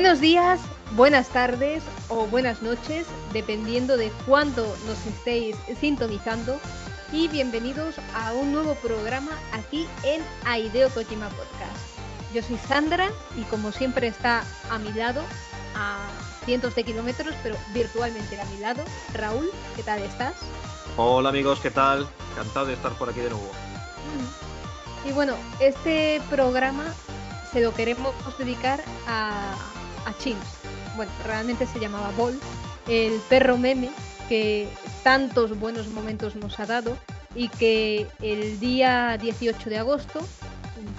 Buenos días, buenas tardes o buenas noches, dependiendo de cuándo nos estéis sintonizando. Y bienvenidos a un nuevo programa aquí en Aideo Kojima Podcast. Yo soy Sandra y como siempre está a mi lado, a cientos de kilómetros, pero virtualmente a mi lado, Raúl, ¿qué tal estás? Hola amigos, ¿qué tal? Encantado de estar por aquí de nuevo. Mm. Y bueno, este programa se lo queremos dedicar a a Chins, Bueno, realmente se llamaba Bol, el perro meme que tantos buenos momentos nos ha dado y que el día 18 de agosto,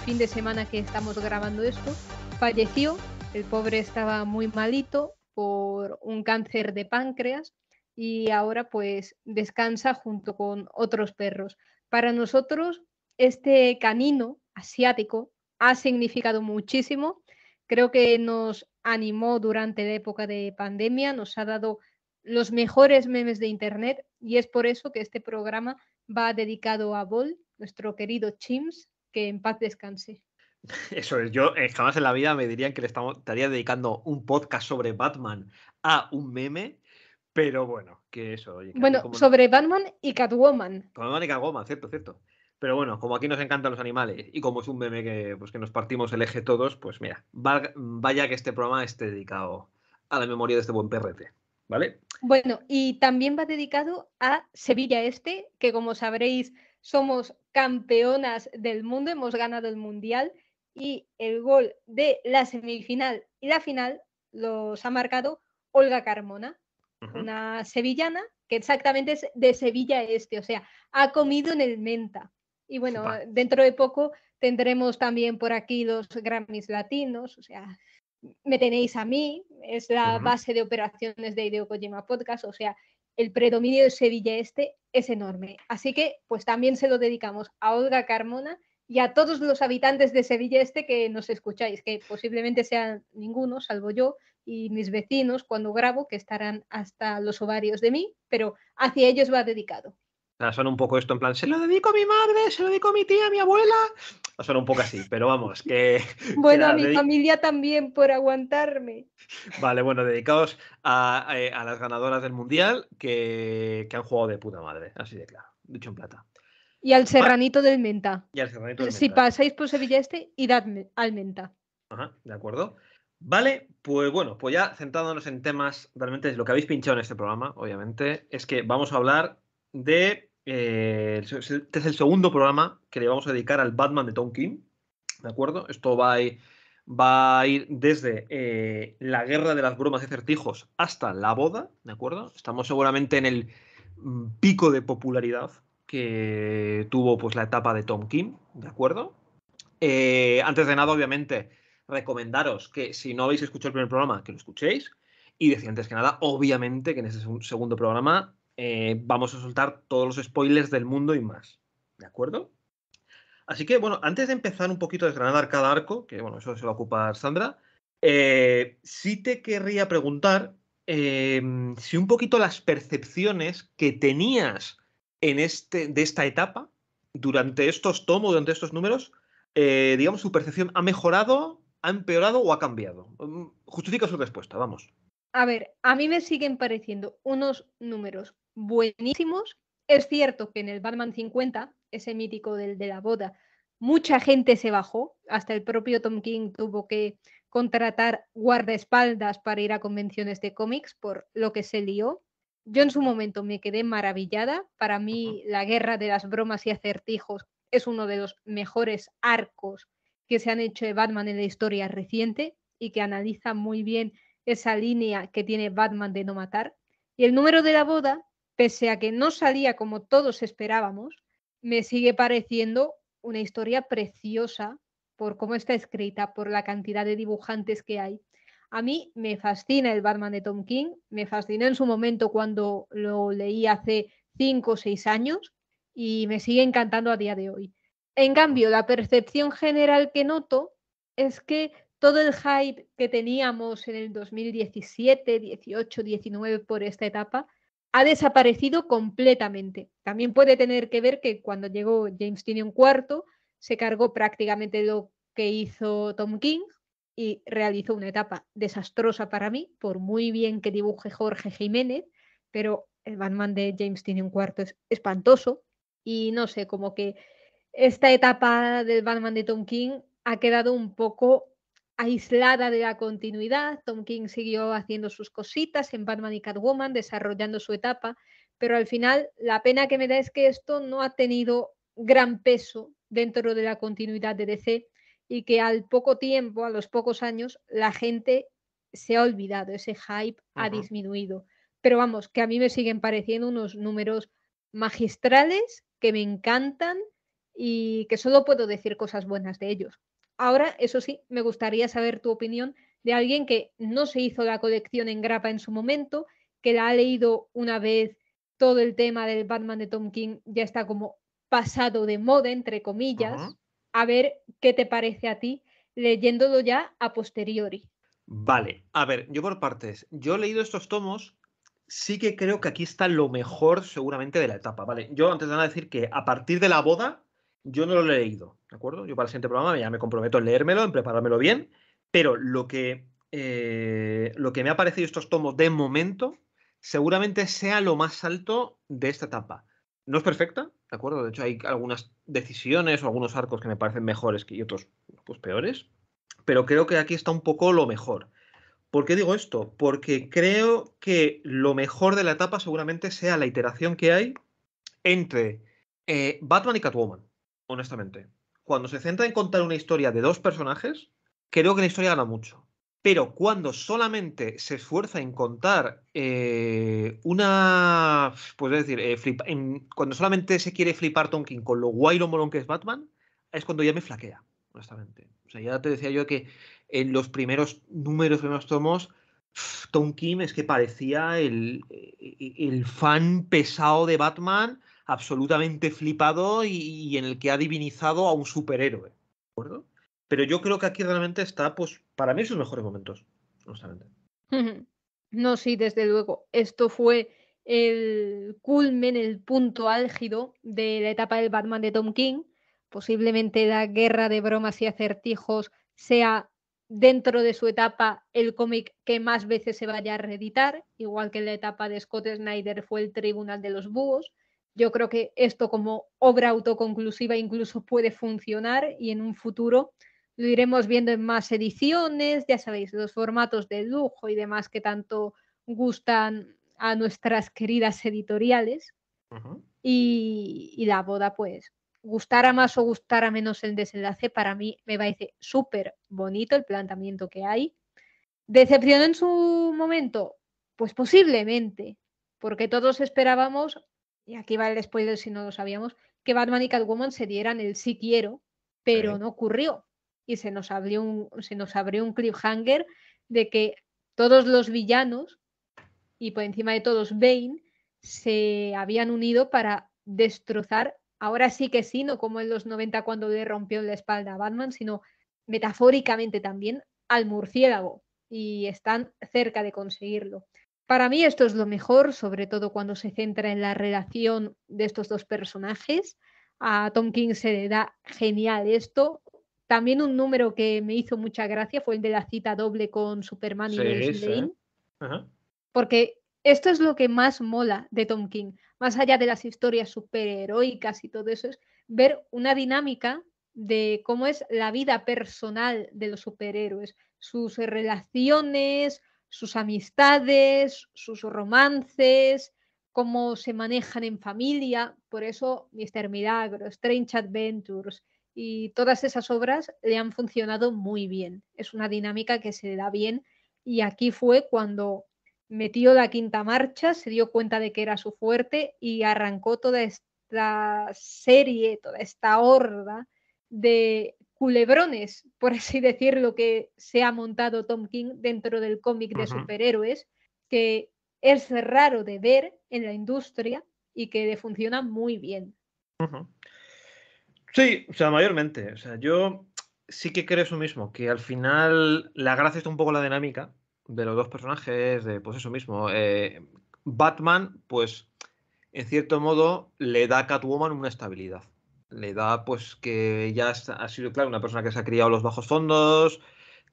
fin de semana que estamos grabando esto, falleció. El pobre estaba muy malito por un cáncer de páncreas y ahora pues descansa junto con otros perros. Para nosotros este canino asiático ha significado muchísimo. Creo que nos animó durante la época de pandemia, nos ha dado los mejores memes de Internet y es por eso que este programa va dedicado a Bol, nuestro querido Chims, que en paz descanse. Eso es, yo eh, jamás en la vida me dirían que le estamos, estaría dedicando un podcast sobre Batman a un meme, pero bueno, que eso. Oye, bueno, sobre Batman y Catwoman. Batman y Catwoman, cierto, cierto. Pero bueno, como aquí nos encantan los animales y como es un meme que, pues, que nos partimos el eje todos, pues mira, vaya que este programa esté dedicado a la memoria de este buen perrete. ¿Vale? Bueno, y también va dedicado a Sevilla Este, que como sabréis somos campeonas del mundo, hemos ganado el Mundial y el gol de la semifinal y la final los ha marcado Olga Carmona, una sevillana que exactamente es de Sevilla Este, o sea, ha comido en el Menta. Y bueno, dentro de poco tendremos también por aquí los Grammys latinos, o sea, me tenéis a mí, es la base de operaciones de Ideo Kojima Podcast, o sea, el predominio de Sevilla Este es enorme. Así que, pues también se lo dedicamos a Olga Carmona y a todos los habitantes de Sevilla Este que nos escucháis, que posiblemente sean ninguno, salvo yo y mis vecinos cuando grabo, que estarán hasta los ovarios de mí, pero hacia ellos va dedicado sea, son un poco esto en plan, se lo dedico a mi madre, se lo dedico a mi tía, a mi abuela. O son un poco así, pero vamos, que... Bueno, a mi familia también por aguantarme. Vale, bueno, dedicados eh, a, las ganadoras del Mundial que, han jugado de puta madre, así de claro, dicho en plata. Y al serranito del menta. Y al serranito del menta. Si pasáis por Sevilla Este, id al menta. Ajá, de acuerdo. Vale, pues bueno, pues ya centrándonos en temas, realmente lo que habéis pinchado en este programa, obviamente, es que vamos a hablar de eh, este es el segundo programa que le vamos a dedicar al Batman de Tom King. ¿De acuerdo? Esto va a ir, desde eh, la guerra de las bromas y certijos hasta la boda. ¿De acuerdo? Estamos seguramente en el mm, pico de popularidad que tuvo pues, la etapa de Tom King. ¿De acuerdo? Eh, antes de nada, obviamente, recomendaros que si no habéis escuchado el primer programa, que lo escuchéis. Y decir antes que nada, obviamente, que en ese segundo programa eh, vamos a soltar todos los spoilers del mundo y más. ¿De acuerdo? Así que, bueno, antes de empezar un poquito a desgranar cada arco, que bueno, eso se lo ocupa Sandra, eh, sí te querría preguntar em, si un poquito las percepciones que tenías en este, de esta etapa, durante estos tomos, durante estos números, eh, digamos, su percepción ha mejorado, ha empeorado o ha cambiado. Mm, justifica su respuesta, vamos. A ver, a mí me siguen pareciendo unos números buenísimos. Es cierto que en el Batman 50, ese mítico del de la boda, mucha gente se bajó, hasta el propio Tom King tuvo que contratar guardaespaldas para ir a convenciones de cómics por lo que se lió. Yo en su momento me quedé maravillada. Para mí, la guerra de las bromas y acertijos es uno de los mejores arcos que se han hecho de Batman en la historia reciente y que analiza muy bien esa línea que tiene Batman de no matar. Y el número de la boda pese a que no salía como todos esperábamos, me sigue pareciendo una historia preciosa por cómo está escrita, por la cantidad de dibujantes que hay. A mí me fascina el Batman de Tom King, me fascinó en su momento cuando lo leí hace cinco, o seis años y me sigue encantando a día de hoy. En cambio, la percepción general que noto es que todo el hype que teníamos en el 2017, 18, 19 por esta etapa ha desaparecido completamente. También puede tener que ver que cuando llegó James un cuarto, se cargó prácticamente lo que hizo Tom King y realizó una etapa desastrosa para mí, por muy bien que dibuje Jorge Jiménez, pero el Batman de James un cuarto es espantoso y no sé, como que esta etapa del Batman de Tom King ha quedado un poco aislada de la continuidad. Tom King siguió haciendo sus cositas en Batman y Catwoman, desarrollando su etapa, pero al final la pena que me da es que esto no ha tenido gran peso dentro de la continuidad de DC y que al poco tiempo, a los pocos años, la gente se ha olvidado, ese hype ha disminuido. Pero vamos, que a mí me siguen pareciendo unos números magistrales que me encantan y que solo puedo decir cosas buenas de ellos. Ahora, eso sí, me gustaría saber tu opinión de alguien que no se hizo la colección en grapa en su momento, que la ha leído una vez todo el tema del Batman de Tom King ya está como pasado de moda, entre comillas, a ver qué te parece a ti leyéndolo ya a posteriori. Vale, a ver, yo por partes. Yo he leído estos tomos, sí que creo que aquí está lo mejor seguramente de la etapa, ¿vale? Yo antes de nada decir que a partir de la boda, yo no lo he leído acuerdo? Yo para el siguiente programa ya me comprometo en leérmelo, en preparármelo bien, pero lo que, eh, lo que me ha parecido estos tomos de momento seguramente sea lo más alto de esta etapa. No es perfecta, ¿de acuerdo? De hecho, hay algunas decisiones o algunos arcos que me parecen mejores y otros pues, peores, pero creo que aquí está un poco lo mejor. ¿Por qué digo esto? Porque creo que lo mejor de la etapa seguramente sea la iteración que hay entre eh, Batman y Catwoman, honestamente cuando se centra en contar una historia de dos personajes, creo que la historia gana mucho. Pero cuando solamente se esfuerza en contar eh, una. Pues decir, eh, cuando solamente se quiere flipar Tonkin con lo guay lo molón que es Batman, es cuando ya me flaquea, honestamente. O sea, ya te decía yo que en los primeros números, primeros tomos, Tonkin es que parecía el eh, fan pesado de Batman absolutamente flipado y, en el que ha divinizado a un superhéroe. ¿De Pero yo creo que aquí realmente está, pues, para mí, sus mejores momentos, justamente. No, sí, desde luego. Esto fue el culmen, el punto álgido de la etapa del Batman de Tom King. Posiblemente la guerra de bromas y acertijos sea dentro de su etapa el cómic que más veces se vaya a reeditar, igual que en la etapa de Scott Snyder fue el Tribunal de los Búhos yo creo que esto como obra autoconclusiva incluso puede funcionar y en un futuro lo iremos viendo en más ediciones, ya sabéis, los formatos de lujo y demás que tanto gustan a nuestras queridas editoriales. y, y, la boda, pues, gustara más o gustara menos el desenlace, para mí me parece súper bonito el planteamiento que hay. ¿decepción en su momento? Pues posiblemente, porque todos esperábamos y aquí va el spoiler si no lo sabíamos, que Batman y Catwoman se dieran el sí quiero, pero no ocurrió. Y se nos, abrió un, se nos abrió un cliffhanger de que todos los villanos y por encima de todos Bane se habían unido para destrozar, ahora sí que sí, no como en los 90 cuando le rompió la espalda a Batman, sino metafóricamente también al murciélago y están cerca de conseguirlo. Para mí esto es lo mejor, sobre todo cuando se centra en la relación de estos dos personajes. A Tom King se le da genial esto. También un número que me hizo mucha gracia fue el de la cita doble con Superman y sí, Porque esto es lo que más mola de Tom King, más allá de las historias superheroicas y todo eso, es ver una dinámica de cómo es la vida personal de los superhéroes, sus relaciones, sus amistades, sus romances, cómo se manejan en familia. Por eso Mr. Milagro, Strange Adventures y todas esas obras le han funcionado muy bien. Es una dinámica que se le da bien y aquí fue cuando metió la quinta marcha, se dio cuenta de que era su fuerte y arrancó toda esta serie, toda esta horda de culebrones, por así decirlo, que se ha montado Tom King dentro del cómic de superhéroes, que es raro de ver en la industria y que funciona muy bien. Sí, o sea, mayormente. O sea, yo sí que creo eso mismo, que al final la gracia está un poco la dinámica de los dos personajes, de pues eso mismo. Eh, Batman, pues, en cierto modo, le da a Catwoman una estabilidad le da pues que ya ha sido, claro, una persona que se ha criado los bajos fondos,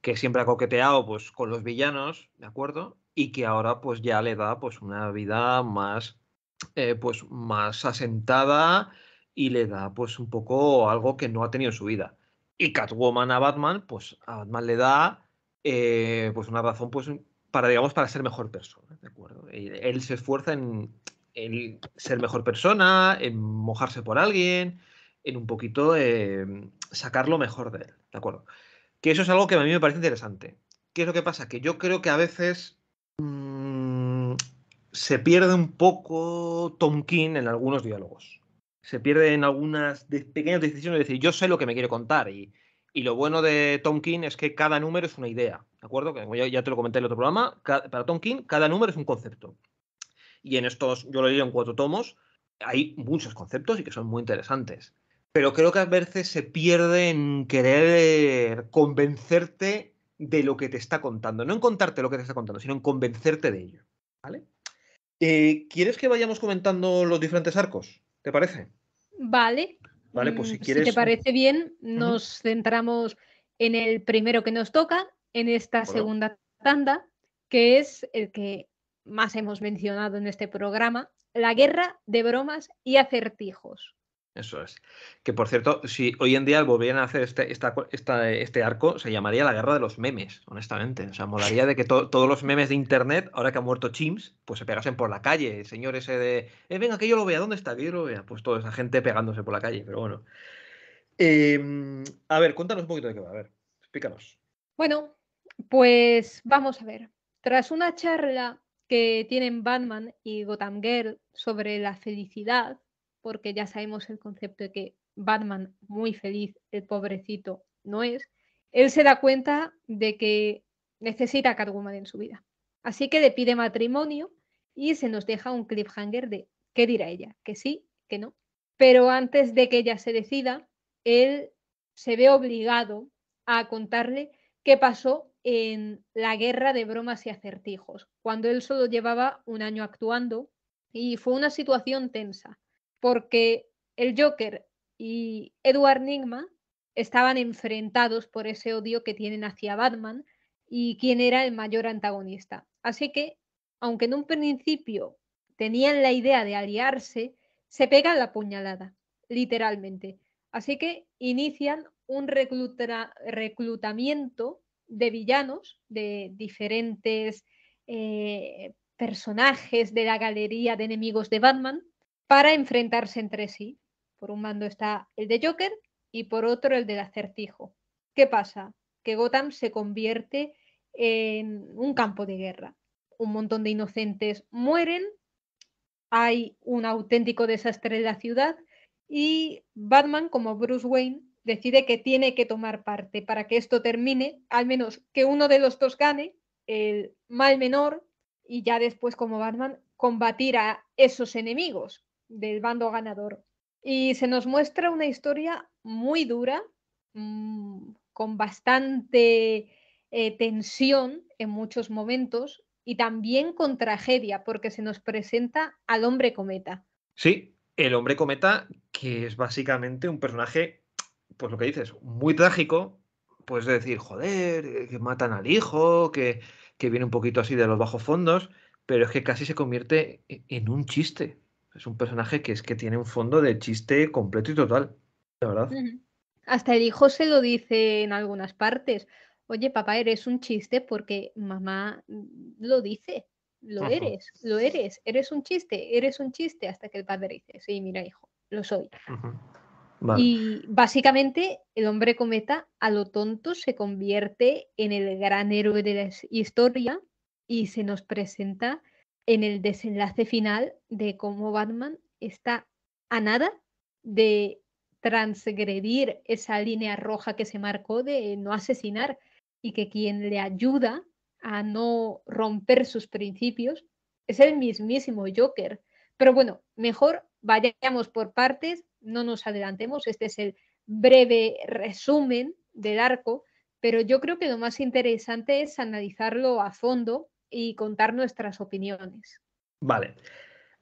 que siempre ha coqueteado pues con los villanos, ¿de acuerdo? Y que ahora pues ya le da pues una vida más, eh, pues más asentada y le da pues un poco algo que no ha tenido en su vida. Y Catwoman a Batman, pues Batman le da eh, pues una razón pues para, digamos, para ser mejor persona, ¿de acuerdo? Él, se esfuerza en ser mejor persona, en mojarse por alguien, en un poquito eh, sacar lo mejor de él, ¿de acuerdo? Que eso es algo que a mí me parece interesante. ¿Qué es lo que pasa? Que yo creo que a veces mm, se pierde un poco Tom King en algunos diálogos. Se pierde en algunas pequeñas decisiones, de decir, yo sé lo que me quiere contar y, lo bueno de Tom King es que cada número es una idea, ¿de acuerdo? que ya, te lo comenté en el otro programa, para Tom King cada número es un concepto. Y en estos, yo lo leí en cuatro tomos, hay muchos conceptos y que son muy interesantes pero creo que a veces se pierde en querer convencerte de lo que te está contando. No en contarte lo que te está contando, sino en convencerte de ello. ¿Vale? Eh, ¿Quieres que vayamos comentando los diferentes arcos? ¿Te parece? Vale. Vale, pues si mm, quieres. te parece bien, nos centramos en el primero que nos toca, en esta segunda tanda, que es el que más hemos mencionado en este programa, la guerra de bromas y acertijos. Eso es. Que por cierto, si hoy en día volvieran a hacer este, este arco, se llamaría la guerra de los memes, honestamente. O sea, molaría de que todos los memes de internet, ahora que ha muerto Chims, pues se pegasen por la calle. El señor ese de, eh, venga, que yo lo vea, ¿dónde está? Que Pues toda esa gente pegándose por la calle, pero bueno. Em, a ver, cuéntanos un poquito de qué va. A ver, explícanos. Bueno, pues vamos a ver. Tras una charla que tienen Batman y Gotham Girl sobre la felicidad, porque ya sabemos el concepto de que Batman, muy feliz, el pobrecito, no es, él se da cuenta de que necesita a Catwoman en su vida. Así que le pide matrimonio y se nos deja un cliffhanger de qué dirá ella, que sí, que no. Pero antes de que ella se decida, él se ve obligado a contarle qué pasó en la guerra de bromas y acertijos, cuando él solo llevaba un año actuando y fue una situación tensa, porque el Joker y Edward Nigma estaban enfrentados por ese odio que tienen hacia Batman y quién era el mayor antagonista. Así que, aunque en un principio tenían la idea de aliarse, se pegan la puñalada, literalmente. Así que inician un reclutamiento de villanos, de diferentes eh, personajes de la galería de enemigos de Batman, para enfrentarse entre sí. Por un mando está el de Joker y por otro el del acertijo. ¿Qué pasa? Que Gotham se convierte en un campo de guerra. Un montón de inocentes mueren, hay un auténtico desastre en la ciudad y Batman, como Bruce Wayne, decide que tiene que tomar parte para que esto termine, al menos que uno de los dos gane, el mal menor, y ya después como Batman combatir a esos enemigos del bando ganador. Y se nos muestra una historia muy dura, mm, con bastante eh, tensión en muchos momentos y también con tragedia, porque se nos presenta al hombre cometa. Sí, el hombre cometa, que es básicamente un personaje, pues lo que dices, muy trágico, pues decir, joder, eh, que matan al hijo, que, que viene un poquito así de los bajos fondos, pero es que casi se convierte e-, en un chiste. Es un personaje que es que tiene un fondo de chiste completo y total, la verdad. Hasta el hijo se lo dice en algunas partes. Oye, papá, eres un chiste porque mamá mm, lo dice. Lo eres, lo eres, eres un chiste, eres un chiste, hasta que el padre dice, sí, mira, hijo, lo soy. Y básicamente el hombre cometa a lo tonto se convierte en el gran héroe de la historia y se nos presenta en el desenlace final de cómo Batman está a nada de transgredir esa línea roja que se marcó de no asesinar y que quien le ayuda a no romper sus principios es el mismísimo Joker. Pero bueno, mejor vayamos por partes, no nos adelantemos, este es el breve resumen del arco, pero yo creo que lo más interesante es analizarlo a fondo y contar nuestras opiniones. Vale.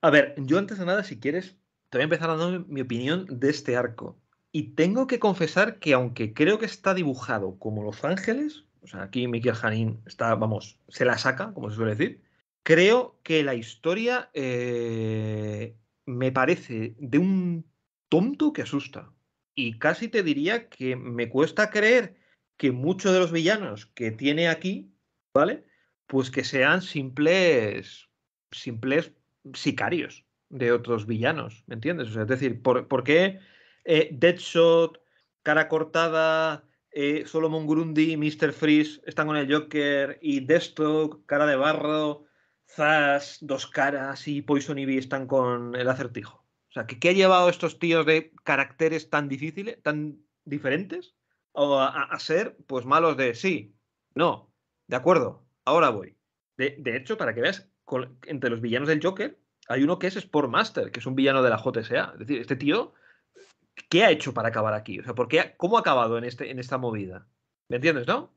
A ver, yo antes de nada, si quieres, te voy a empezar dando mi opinión de este arco. Y tengo que confesar que aunque creo que está dibujado como Los Ángeles, o sea, aquí Miquel Janín está, vamos, se la saca, como se suele decir, creo que la historia eh, me parece de un tonto que asusta. Y casi te diría que me cuesta creer que muchos de los villanos que tiene aquí, ¿vale? pues que sean simples, simples sicarios de otros villanos, ¿me entiendes? O sea, es decir, ¿por, qué eh, Deadshot, Cara Cortada, eh, Solomon Grundy, Mr. Freeze están con el Joker y Deathstroke, Cara de Barro, Zas, Dos Caras y Poison Ivy están con el acertijo? O sea, ¿qué, ha llevado a estos tíos de caracteres tan difíciles, tan diferentes, a ser pues malos de sí, no, de acuerdo, ahora voy. De, hecho, para que veas, entre los villanos del Joker hay uno que es Sportmaster, que es un villano de la JSA. Es decir, este tío, ¿qué ha hecho para acabar aquí? O ¿cómo ha acabado en, este, en esta movida? ¿Me entiendes, no?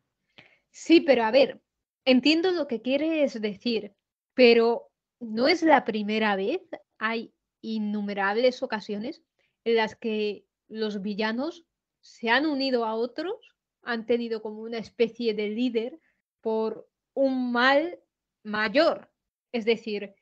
Sí, pero a ver, entiendo lo que quieres decir, pero no es la primera vez. Hay innumerables ocasiones en las que los villanos se han unido a otros, han tenido como una especie de líder por un mal mayor. Es decir,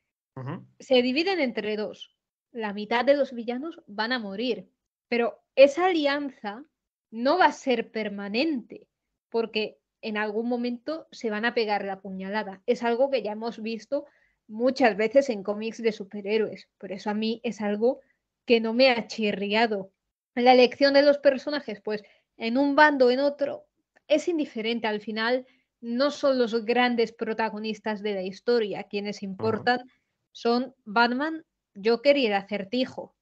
se dividen entre dos. La mitad de los villanos van a morir, pero esa alianza no va a ser permanente, porque en algún momento se van a pegar la puñalada. Es algo que ya hemos visto muchas veces en cómics de superhéroes, por eso a mí es algo que no me ha chirriado. La elección de los personajes, pues en un bando o en otro, es indiferente. Al final no son los grandes protagonistas de la historia. Quienes importan son Batman, Joker y el acertijo.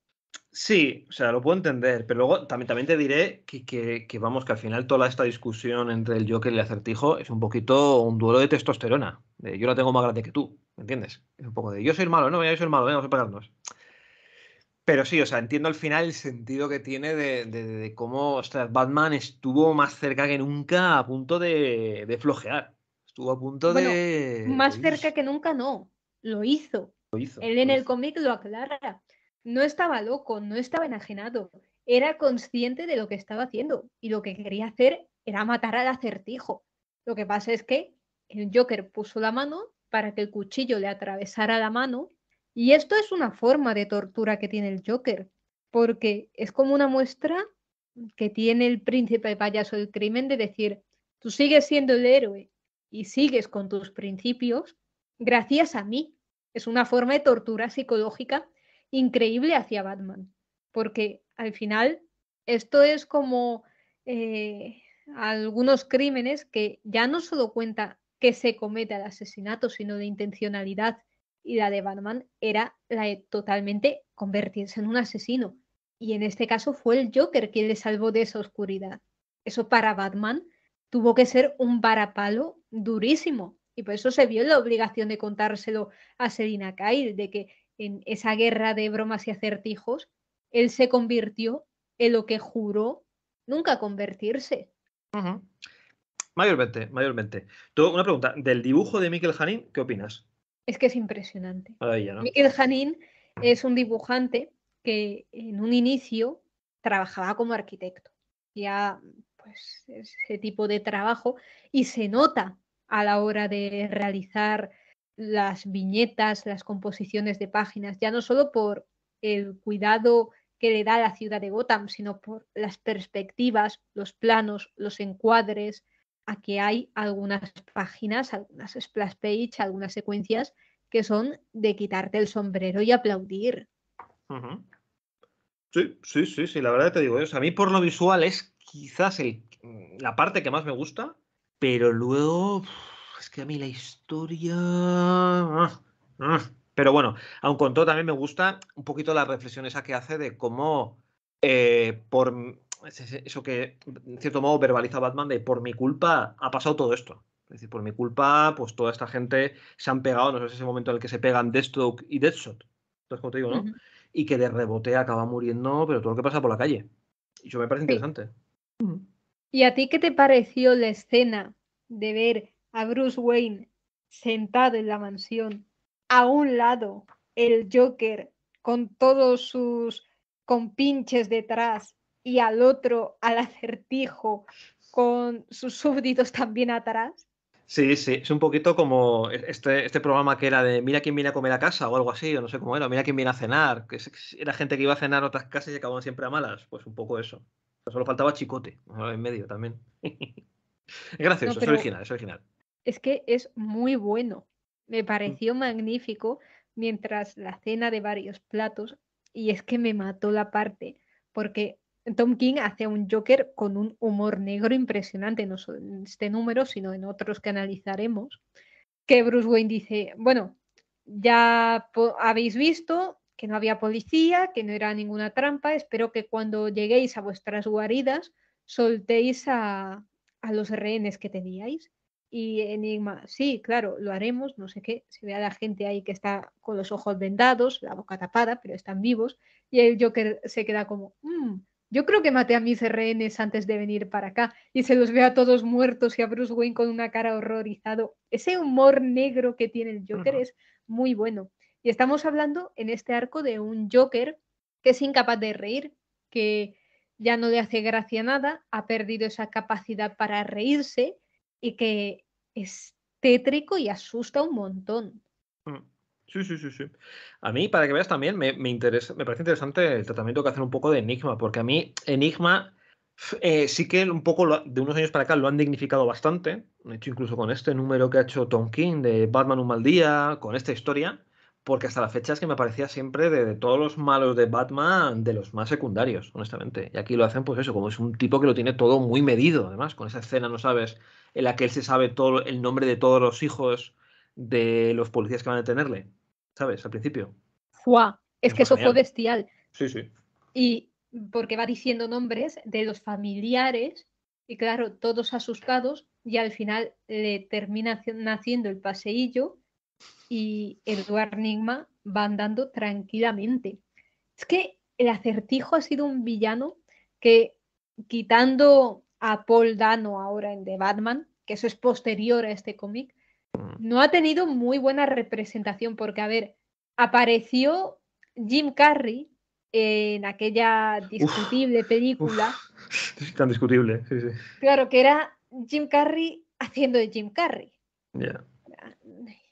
Sí, o sea, lo puedo entender, pero luego también, también te diré que, vamos, que al final toda esta discusión entre el Joker y el acertijo es un poquito un duelo de testosterona. yo la tengo más grande que tú, ¿me entiendes? Es un poco de yo soy el malo, no, yo soy el malo, venga, vamos a pegarnos. Pero sí, o sea, entiendo al final el sentido que tiene de, cómo Batman estuvo más cerca que nunca a punto de, flojear. Estuvo a punto de. Más cerca que nunca, no. Lo hizo. Lo hizo. Él en el cómic lo aclara. No estaba loco, no estaba enajenado. Era consciente de lo que estaba haciendo y lo que quería hacer era matar al acertijo. Lo que pasa es que el Joker puso la mano para que el cuchillo le atravesara la mano y esto es una forma de tortura que tiene el Joker, porque es como una muestra que tiene el príncipe payaso del crimen de decir, tú sigues siendo el héroe y sigues con tus principios gracias a mí. Es una forma de tortura psicológica increíble hacia Batman, porque al final esto es como eh, algunos crímenes que ya no solo cuenta que se comete el asesinato, sino de intencionalidad y la de Batman era la de totalmente convertirse en un asesino. Y en este caso fue el Joker quien le salvó de esa oscuridad. Eso para Batman tuvo que ser un varapalo durísimo. Y por eso se vio la obligación de contárselo a Selina Kyle, de que en esa guerra de bromas y acertijos, él se convirtió en lo que juró nunca convertirse. Mayormente, mayormente. Tú, una pregunta, del dibujo de Mikel Janín, ¿qué opinas? Es que es impresionante. Miquel Janín es un dibujante que en un inicio trabajaba como arquitecto. Ya, pues, ese tipo de trabajo y se nota a la hora de realizar las viñetas, las composiciones de páginas, ya no solo por el cuidado que le da la ciudad de Gotham, sino por las perspectivas, los planos, los encuadres, a que hay algunas páginas, algunas splash page, algunas secuencias que son de quitarte el sombrero y aplaudir. Sí, sí, sí, sí, la verdad te digo, eso. ¿eh? a mí por lo visual es quizás mm, la parte que más me gusta, pero luego es que a mí la historia... Ah, ah. Pero bueno, aun con todo también me gusta un poquito la reflexión esa que hace de cómo eh, por eso que, en cierto modo, verbaliza Batman de por mi culpa ha pasado todo esto. Es decir, por mi culpa, pues toda esta gente se han pegado, no sé, es ese momento en el que se pegan Deathstroke y Deathshot. Entonces, como te digo, ¿no? Y que de rebote acaba muriendo, pero todo lo que pasa por la calle. Y eso me parece interesante. ¿Y a ti qué te pareció la escena de ver a Bruce Wayne sentado en la mansión, a un lado el Joker con todos sus compinches detrás y al otro, al acertijo, con sus súbditos también atrás. Sí, sí, es un poquito como e-, este, este programa que era de mira quién viene a comer a casa o algo así, o no sé cómo era, mira quién viene a cenar, que era gente que iba a cenar a otras casas y acababan siempre a malas, pues un poco eso. Solo faltaba chicote en medio también. gracias es original, es original. Es que es muy bueno. Me mm. pareció magnífico mientras la cena de varios platos, y es que me mató la parte, porque Tom King hace un Joker con un humor negro impresionante, no solo en este número, sino en otros que analizaremos, que Bruce Wayne dice, bueno, ya habéis visto que no había policía, que no era ninguna trampa, espero que cuando lleguéis a vuestras guaridas soltéis a, los rehenes que teníais. Y Enigma, sí, claro, lo haremos, no sé qué, si ve a la gente ahí que está con los ojos vendados, la boca tapada, pero están vivos, y el Joker se queda como, mm, yo creo que maté a mis rehenes antes de venir para acá y se los ve a todos muertos y a Bruce Wayne con una cara horrorizado. Ese humor negro que tiene el Joker es muy bueno. Y estamos hablando en este arco de un Joker que es incapaz de reír, que ya no le hace gracia nada, ha perdido esa capacidad para reírse y que es tétrico y asusta un montón. Sí, sí, sí, A mí, para que veas también, me, interesa, me parece interesante el tratamiento que hacen un poco de Enigma, porque a mí Enigma eh, sí que un poco de unos años para acá lo han dignificado bastante, de hecho incluso con este número que ha hecho Tom King de Batman un mal día, con esta historia, porque hasta la fecha es que me parecía siempre de, todos los malos de Batman, de los más secundarios, honestamente. Y aquí lo hacen pues eso, como es un tipo que lo tiene todo muy medido, además, con esa escena, no sabes, en la que él se sabe todo el nombre de todos los hijos de los policías que van a detenerle, ¿sabes? Al principio. ¡Fua! Es, que eso fue bestial. Sí, sí. Y porque va diciendo nombres de los familiares y claro, todos asustados y al final le eh, termina naciendo el paseillo y Eduardo Nigma va andando tranquilamente. Es que el acertijo ha sido un villano que quitando a Paul Dano ahora en The Batman, que eso es posterior a este cómic, Mm. no ha tenido muy buena representación porque, a ver, apareció Jim Carrey en aquella discutible película. tan discutible, sí, sí. Claro, que era Jim Carrey haciendo de Jim Carrey.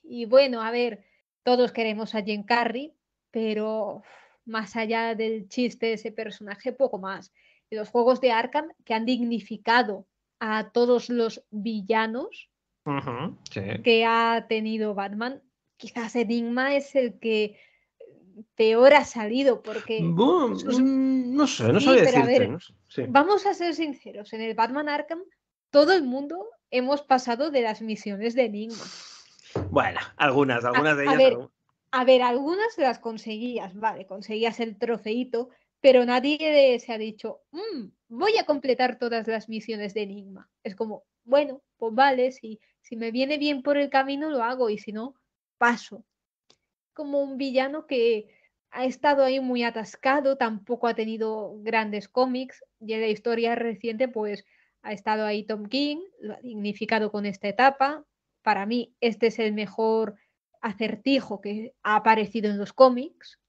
Y bueno, a ver, todos queremos a Jim Carrey, pero más allá del chiste de ese personaje, poco más. Los juegos de Arkham que han dignificado a todos los villanos que ha tenido Batman. Quizás Enigma es el que eh, peor ha salido porque... Mm, no sé, no decirte, Vamos a ser sinceros, en el Batman Arkham todo el mundo hemos pasado de las misiones de Enigma. Bueno, algunas, algunas de ellas. A ver, algunas las conseguías, vale, conseguías el trofeito, pero nadie se ha dicho, mm, voy a completar todas las misiones de Enigma. Es como, bueno, pues vale, si si me viene bien por el camino, lo hago y si no, paso. Como un villano que ha estado ahí muy atascado, tampoco ha tenido grandes cómics y en la historia reciente pues ha estado ahí Tom King, lo ha dignificado con esta etapa. Para mí este es el mejor acertijo que ha aparecido en los cómics,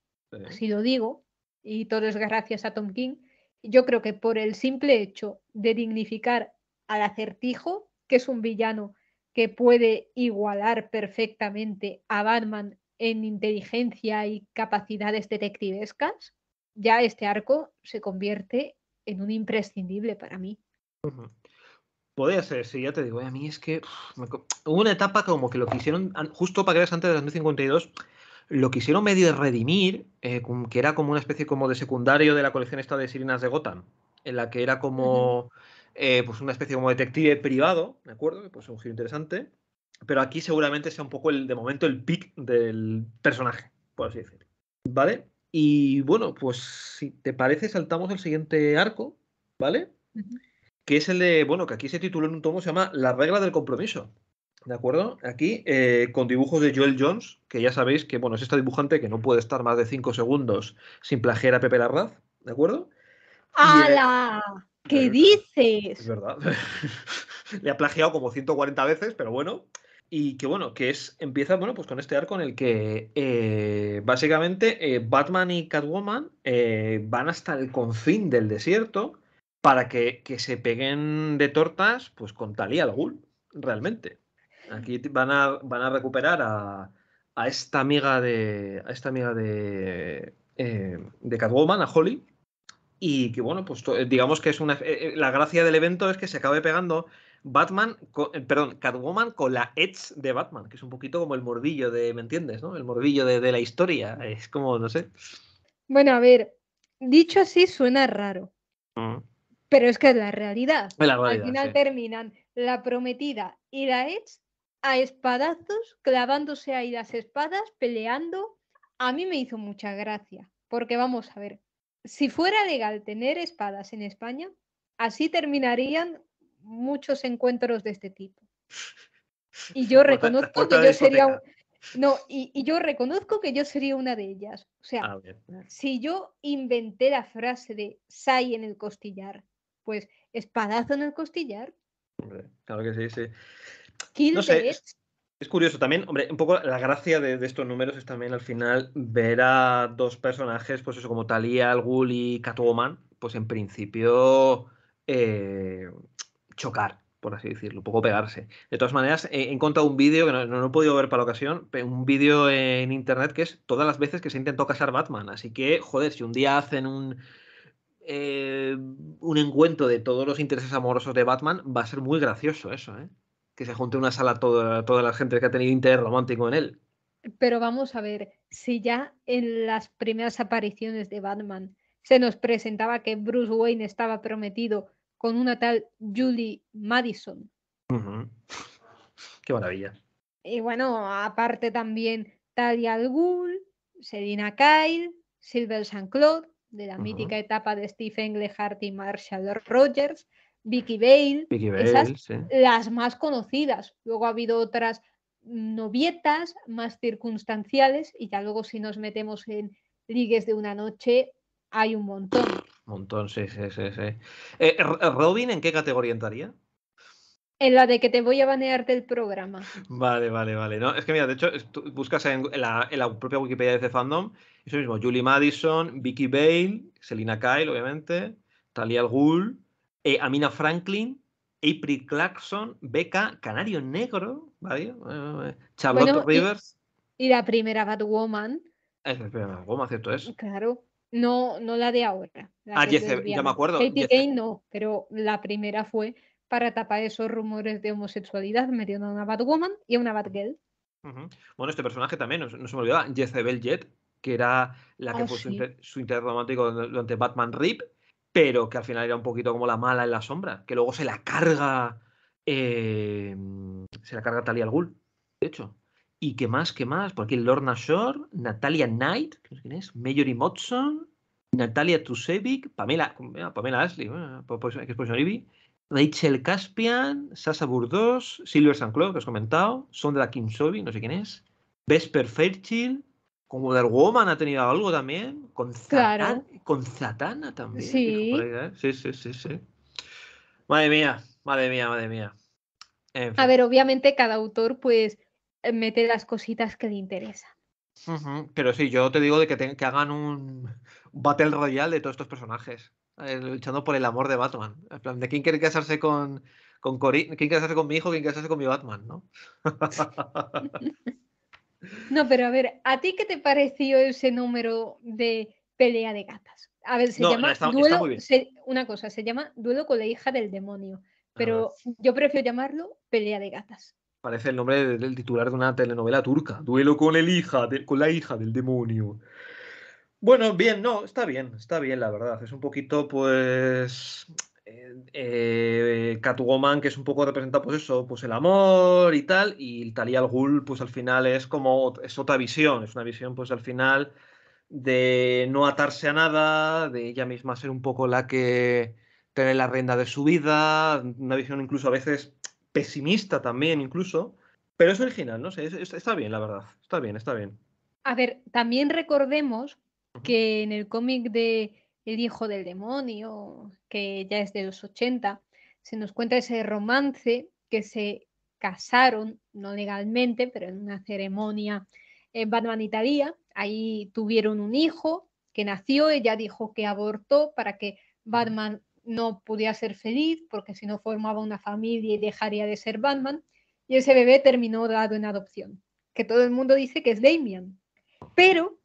así lo digo, y todo es gracias a Tom King. Yo creo que por el simple hecho de dignificar al acertijo, que es un villano que puede igualar perfectamente a Batman en inteligencia y capacidades detectivescas, ya este arco se convierte en un imprescindible para mí. Podría ser, sí, ya te digo, eh, a mí es que hubo una etapa como que lo quisieron, justo para que veas antes de 2052, lo quisieron medio redimir, eh, que era como una especie como de secundario de la colección esta de Sirinas de Gotham, en la que era como... Eh, pues una especie como detective privado, ¿de acuerdo? Pues es un giro interesante. Pero aquí seguramente sea un poco el, de momento, el pick del personaje, por así decirlo. ¿Vale? Y bueno, pues si te parece, saltamos al siguiente arco, ¿vale? Que es el de, bueno, que aquí se tituló en un tomo, se llama La regla del compromiso. ¿De acuerdo? Aquí, eh, con dibujos de Joel Jones, que ya sabéis que, bueno, es esta dibujante que no puede estar más de 5 segundos sin plagiar a Pepe Larraz, ¿de acuerdo? Eh, ¡Hala! ¿Qué eh, dices? Es verdad. Le ha plagiado como 140 veces, pero bueno. Y que bueno, que es. Empieza, bueno, pues con este arco en el que eh, básicamente eh, Batman y Catwoman van hasta el confín del desierto para que, se peguen de tortas, pues con Talia al Ghul, realmente. Aquí van a, van a recuperar a, esta amiga de. a esta amiga de. de Catwoman, a Holly y que bueno, pues eh, digamos que es una. Eh, eh, la gracia del evento es que se acabe pegando Batman, perdón, Catwoman con la Edge de Batman, que es un poquito como el mordillo de, ¿me entiendes? No? El morbillo de, la historia. Es como, no sé. Bueno, a ver, dicho así suena raro. Pero es que es la realidad. Al final terminan la prometida y la Edge a espadazos, clavándose ahí las espadas, peleando. A mí me hizo mucha gracia, porque vamos a ver, si fuera legal tener espadas en España, así terminarían muchos encuentros de este tipo. Y yo reconozco que yo sería no, y, yo reconozco que yo sería una de ellas. O sea, ah, si yo inventé la frase de sai en el costillar, pues espadazo en el costillar. claro que sí, sí. no es curioso también, hombre, un poco la gracia de, estos números es también al final ver a dos personajes, pues eso, como Talia, al Ghul y Catwoman, pues en principio eh, chocar, por así decirlo, un poco pegarse. De todas maneras, he encontrado un vídeo que no, no, he podido ver para la ocasión, un vídeo en internet que es todas las veces que se intentó casar Batman. Así que, joder, si un día hacen un, eh, un encuentro de todos los intereses amorosos de Batman, va a ser muy gracioso eso, ¿eh? que se junte una sala toda, toda la gente que ha tenido interés romántico en él. Pero vamos a ver, si ya en las primeras apariciones de Batman se nos presentaba que Bruce Wayne estaba prometido con una tal Julie Madison. Qué maravilla. Y bueno, aparte también Talia al Ghul, Selina Kyle, Silver St. Claude, de la mítica etapa de Stephen Englehart y Marshall Rogers, Vicky Bale, esas, las más conocidas. Luego ha habido otras novietas más circunstanciales y ya luego si nos metemos en ligues de una noche hay un montón. Montón, sí, sí, sí. sí. Eh, Robin, ¿en qué categoría entraría? En la de que te voy a banear del programa. Vale, vale, vale. No, es que mira, de hecho, buscas en la, propia Wikipedia de Fandom, eso mismo, Julie Madison, Vicky Bale, Selina Kyle, obviamente, Talia al eh, Amina Franklin, April Clarkson, Beca, Canario Negro, ¿vale? Eh, Charlotte Rivers. Y, la primera Batwoman. Es la primera Batwoman, ¿cierto es? Claro. No, no la de ahora. ah, ya me acuerdo. Katie Kane no, pero la primera fue para tapar esos rumores de homosexualidad metiendo a una Batwoman y a una Batgirl. Bueno, este personaje también, no, se me olvidaba, Jezebel Jet, que era la que ah, fue su, inter su durante Batman Rip, pero que al final era un poquito como la mala en la sombra, que luego se la carga. Em, se la carga Talia al de hecho. Y que más, que más, por aquí Lorna Shore, Natalia Knight, no sé quién es, Mayori Motson, Natalia Tusevic, Pamela, Pamela Ashley, pues, pues, que es Rachel Caspian, Sasa Burdos, Silver St. Claude, que os he comentado, Sondra Kimsovi, no sé quién es, Vesper Fairchild, como Wonder Woman ha tenido algo también. Con Satana, con Satana también. ¿eh? Sí. sí, sí, sí, Madre mía, madre mía, madre mía. A ver, obviamente cada autor pues eh, mete las cositas que le interesa Pero sí, yo te digo de que, que hagan un Battle Royale de todos estos personajes, eh, luchando por el amor de Batman. En plan, de quién quiere casarse con, con quién quiere casarse con mi hijo, quién quiere casarse con mi Batman, ¿no? No, pero a ver, ¿a ti qué te pareció ese número de pelea de gatas? A ver, se llama duelo. una cosa, se llama duelo con la hija del demonio, pero yo prefiero llamarlo pelea de gatas. Parece el nombre del, titular de una telenovela turca. Duelo con el hija, con la hija del demonio. Bueno, bien, no, está bien, está bien, la verdad. Es un poquito, pues, eh, eh, Catwoman, que es un poco representa, pues eso, pues el amor y tal, y Talia al pues al final es como, es otra visión, es una visión, pues al final, de no atarse a nada, de ella misma ser un poco la que tiene la renda de su vida, una visión incluso a veces pesimista también, incluso, pero es original, no sé, está bien, la verdad, está bien, está bien. A ver, también recordemos que en el cómic de el hijo del demonio, que ya es de los 80, se nos cuenta ese romance que se casaron, no legalmente, pero en una ceremonia en Batman Italia. Ahí tuvieron un hijo que nació, ella dijo que abortó para que Batman no pudiera ser feliz porque si no formaba una familia y dejaría de ser Batman. Y ese bebé terminó dado en adopción, que todo el mundo dice que es Damian. Pero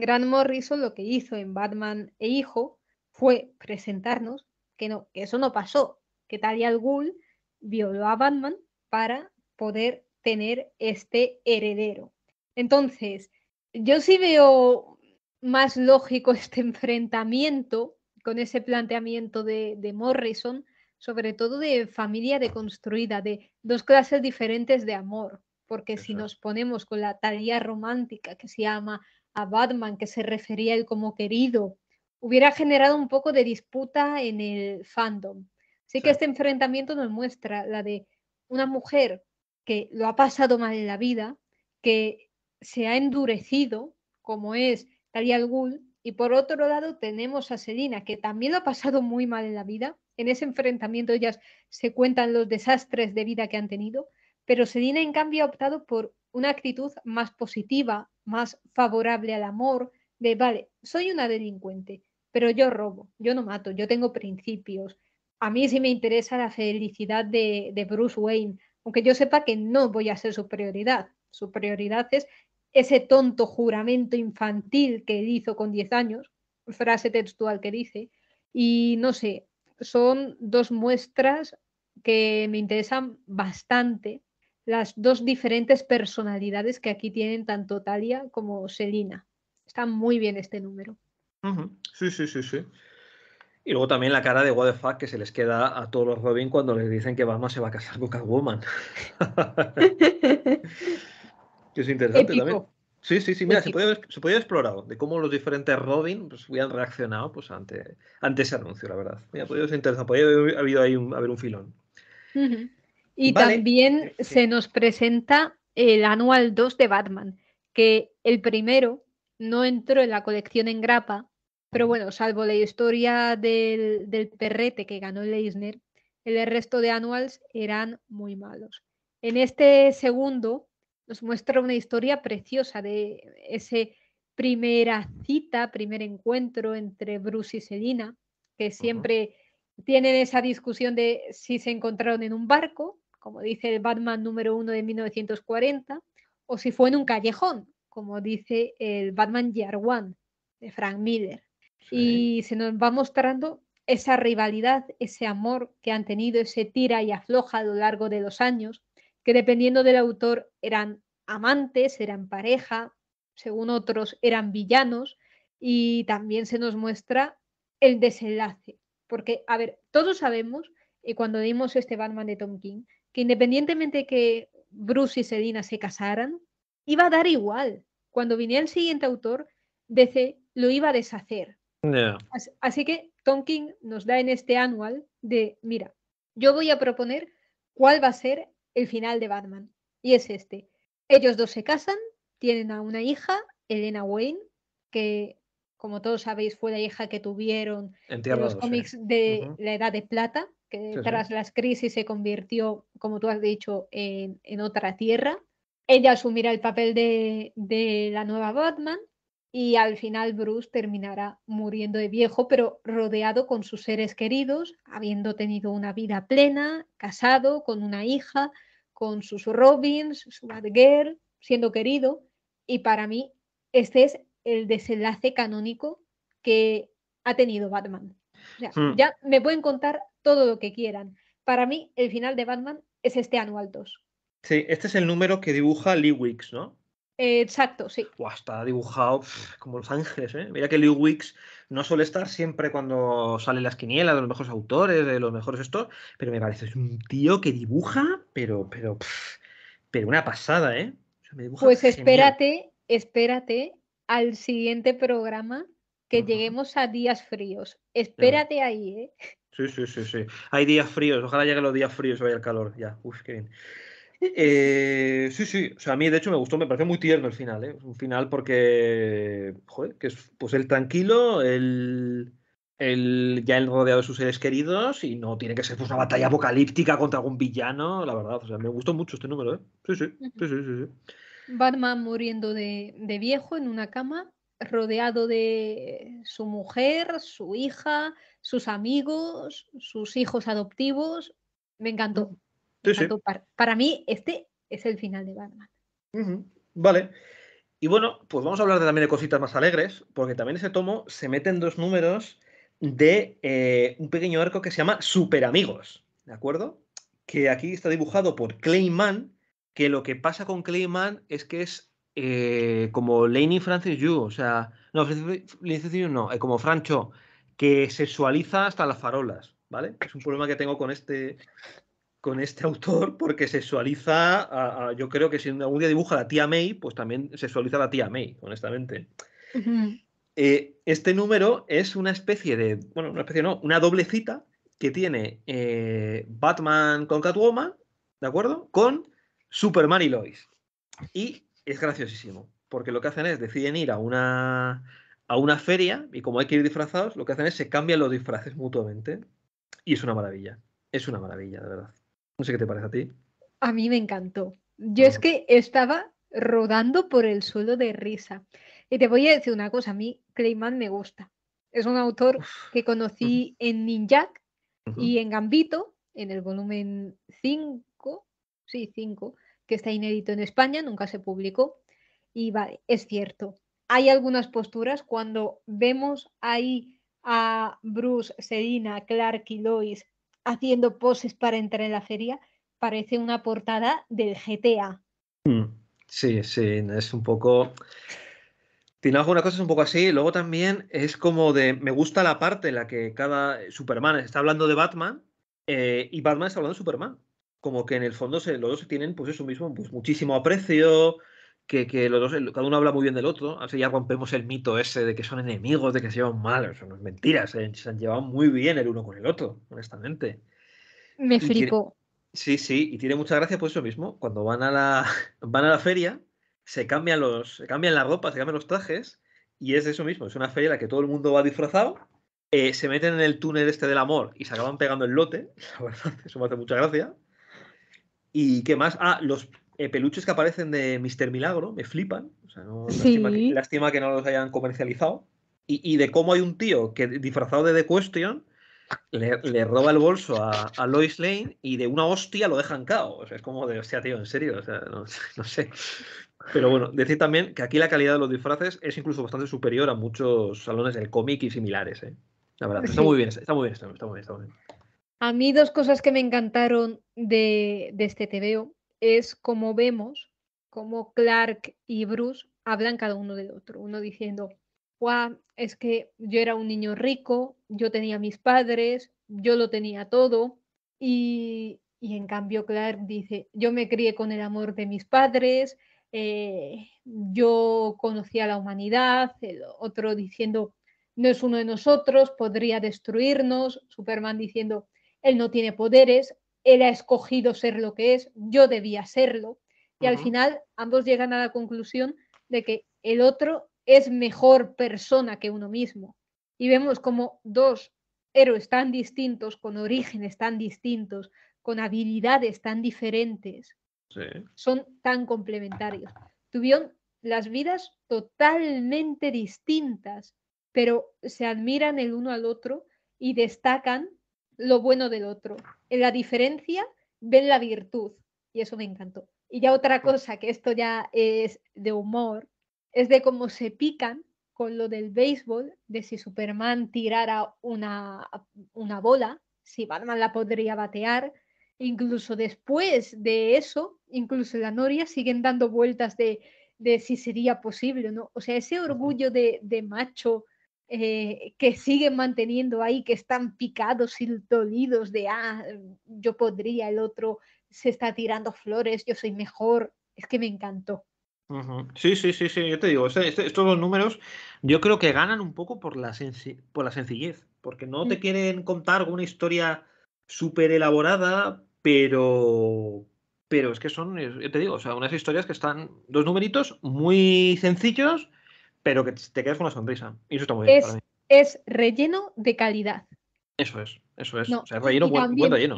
Gran Morrison lo que hizo en Batman e Hijo fue presentarnos que no, que eso no pasó, que Talia al Ghul violó a Batman para poder tener este heredero. Entonces, yo sí veo más lógico este enfrentamiento con ese planteamiento de, Morrison, sobre todo de familia deconstruida, de dos clases diferentes de amor, porque si nos ponemos con la talía romántica que se llama Batman, que se refería él como querido, hubiera generado un poco de disputa en el fandom. Así que este enfrentamiento nos muestra la de una mujer que lo ha pasado mal en la vida, que se ha endurecido, como es Talia al Ghul, y por otro lado tenemos a Selina, que también lo ha pasado muy mal en la vida. En ese enfrentamiento ellas se cuentan los desastres de vida que han tenido, pero Selina en cambio ha optado por una actitud más positiva, más favorable al amor, de, vale, soy una delincuente, pero yo robo, yo no mato, yo tengo principios. A mí sí me interesa la felicidad de, de Bruce Wayne, aunque yo sepa que no voy a ser su prioridad. Su prioridad es ese tonto juramento infantil que hizo con 10 años, frase textual que dice, y no sé, son dos muestras que me interesan bastante las dos diferentes personalidades que aquí tienen tanto Talia como Selina. Está muy bien este número. Sí, sí, sí, sí. Y luego también la cara de what fuck que se les queda a todos los Robin cuando les dicen que Bama se va a casar con Catwoman. que es interesante también. Sí, sí, sí, mira, se podía, explorar de cómo los diferentes Robin pues, hubieran reaccionado pues, ante, ante ese anuncio, la verdad. Mira, podría pues, ser interesante, podría pues, haber habido ahí un, haber un filón. Y también eh, se nos presenta el Anual 2 de Batman, que el primero no entró en la colección en grapa, pero bueno, salvo la historia del, perrete que ganó Leisner, el resto de anuals eran muy malos. En este segundo nos muestra una historia preciosa de ese primera cita, primer encuentro entre Bruce y Selina, que siempre tienen esa discusión de si se encontraron en un barco, como dice el Batman número uno de 1940, o si fue en un callejón, como dice el Batman Year One de Frank Miller. Y se nos va mostrando esa rivalidad, ese amor que han tenido, ese tira y afloja a lo largo de los años, que dependiendo del autor eran amantes, eran pareja, según otros eran villanos, y también se nos muestra el desenlace. Porque, a ver, todos sabemos, y cuando vimos este Batman de Tom King, que independientemente de que Bruce y Selina se casaran, iba a dar igual. Cuando viniera el siguiente autor, DC lo iba a deshacer. Así, que que King nos da en este anual de, mira, yo voy a proponer cuál va a ser el final de Batman. Y es este. Ellos dos se casan, tienen a una hija, Elena Wayne, que como todos sabéis fue la hija que tuvieron en los cómics de la Edad de Plata que tras las crisis se convirtió, como tú has dicho, en, otra tierra. Ella asumirá el papel de, la nueva Batman y al final Bruce terminará muriendo de viejo, pero rodeado con sus seres queridos, habiendo tenido una vida plena, casado, con una hija, con sus Robins, su Batgirl, siendo querido. Y para mí este es el desenlace canónico que ha tenido Batman. Hmm. Ya me pueden contar todo lo que quieran. Para mí, el final de Batman es este anual 2. Sí, este es el número que dibuja Lee Wicks, ¿no? exacto, sí. hasta está dibujado como Los Ángeles, ¿eh? Mira que Lee Wicks no suele estar siempre cuando sale las quinielas de los mejores autores, de los mejores estos, pero me parece es un tío que dibuja, pero, pero, pero una pasada, ¿eh? pues espérate, espérate al siguiente programa que lleguemos a días fríos. Espérate ahí, ¿eh? Sí, sí, sí, sí. Hay días fríos, ojalá lleguen los días fríos y vaya el calor, ya. Uf, qué bien. Eh, sí, sí, o sea, a mí de hecho me gustó, me parece muy tierno el final, ¿eh? Un final porque, joder, que es pues el tranquilo, el, ya el rodeado de sus seres queridos y no tiene que ser pues una batalla apocalíptica contra algún villano, la verdad, o sea, me gustó mucho este número, ¿eh? Sí, sí, sí, sí, sí. Batman muriendo de, de viejo en una cama rodeado de su mujer, su hija, sus amigos, sus hijos adoptivos. Me encantó. Para, mí, este es el final de Batman. Vale. Y bueno, pues vamos a hablar de, también de cositas más alegres, porque también ese tomo se meten dos números de eh, un pequeño arco que se llama Super Amigos, ¿de acuerdo? Que aquí está dibujado por Clayman, que lo que pasa con Clayman es que es eh, como Laney Francis Yu, o sea, no, Francis Yu no, eh, como Francho, que sexualiza hasta las farolas, ¿vale? Es un problema que tengo con este, con este autor porque sexualiza, yo creo que si algún día dibuja a la tía May, pues también sexualiza a la tía May, honestamente. Eh, este número es una especie de, bueno, una especie no, una doble cita que tiene Batman con Catwoman, ¿de acuerdo? Con Super y Lois. Y es graciosísimo, porque lo que hacen es, deciden ir a una, a una feria y como hay que ir disfrazados, lo que hacen es se cambian los disfraces mutuamente y es una maravilla, es una maravilla, de verdad. No sé qué te parece a ti. A mí me encantó. Yo es que estaba rodando por el suelo de risa. Y te voy a decir una cosa, a mí Clayman me gusta. Es un autor que conocí en Ninjak y en Gambito, en el volumen 5, sí, 5, que está inédito en España, nunca se publicó. Y vale, es cierto. Hay algunas posturas cuando vemos ahí a Bruce, Sedina, Clark y Lois haciendo poses para entrar en la feria, parece una portada del GTA. Mm, sí, sí, es un poco... Tiene cosa cosas un poco así. Luego también es como de. Me gusta la parte en la que cada Superman está hablando de Batman eh, y Batman está hablando de Superman como que en el fondo los dos se tienen pues eso mismo, pues muchísimo aprecio, que, los dos, cada uno habla muy bien del otro, así ya rompemos el mito ese de que son enemigos, de que se llevan mal, eso no es mentira, se, han llevado muy bien el uno con el otro, honestamente. Me flipo Sí, sí, y tiene mucha gracia por pues eso mismo, cuando van a la, van a la feria, se cambian, los, se cambian la ropa, se cambian los trajes, y es eso mismo, es una feria en la que todo el mundo va disfrazado, eh, se meten en el túnel este del amor y se acaban pegando el lote, la verdad, eso me hace mucha gracia. ¿Y qué más? Ah, los eh, peluches que aparecen de Mister Milagro me flipan. O sea, no, sí. lástima, que, no los hayan comercializado. Y, y, de cómo hay un tío que disfrazado de The Question le, le roba el bolso a, Lois Lane y de una hostia lo dejan caos. es como de, hostia, tío, en serio. O sea, no, sé. Pero bueno, decir también que aquí la calidad de los disfraces es incluso bastante superior a muchos salones del cómic y similares. ¿eh? La verdad, está muy bien, está muy bien, está muy bien. Está muy bien. A mí dos cosas que me encantaron de, este TVO es cómo vemos cómo Clark y Bruce hablan cada uno del otro, uno diciendo, "guau es que yo era un niño rico, yo tenía mis padres, yo lo tenía todo, y, en cambio Clark dice, yo me crié con el amor de mis padres, eh, yo conocía la humanidad, el otro diciendo, no es uno de nosotros, podría destruirnos, Superman diciendo, él no tiene poderes, él ha escogido ser lo que es, yo debía serlo. Y al final ambos llegan a la conclusión de que el otro es mejor persona que uno mismo. Y vemos como dos héroes tan distintos, con orígenes tan distintos, con habilidades tan diferentes, son tan complementarios. Tuvieron las vidas totalmente distintas, pero se admiran el uno al otro y destacan lo bueno del otro. En la diferencia ven la virtud y eso me encantó. Y ya otra pues cosa, que esto ya es de humor, es de cómo se pican con lo del béisbol, de si Superman tirara una, una bola, si Batman la podría batear. Incluso después de eso, incluso la Noria, siguen dando vueltas de, si sería posible, ¿no? O sea, ese orgullo de, de macho eh, que siguen manteniendo ahí, que están picados y dolidos de, ah, yo podría, el otro se está tirando flores, yo soy mejor, es que me encantó. Sí, sí, sí, sí, yo te digo, este, este, estos dos números yo creo que ganan un poco por la, por la sencillez, porque no te mm. quieren contar una historia súper elaborada, pero, pero es que son, yo te digo, o sea, unas historias que están dos numeritos muy sencillos, pero que te quedas con una sonrisa. eso está muy Es, es relleno de calidad. Eso es, eso es. o sea, relleno, buen, relleno.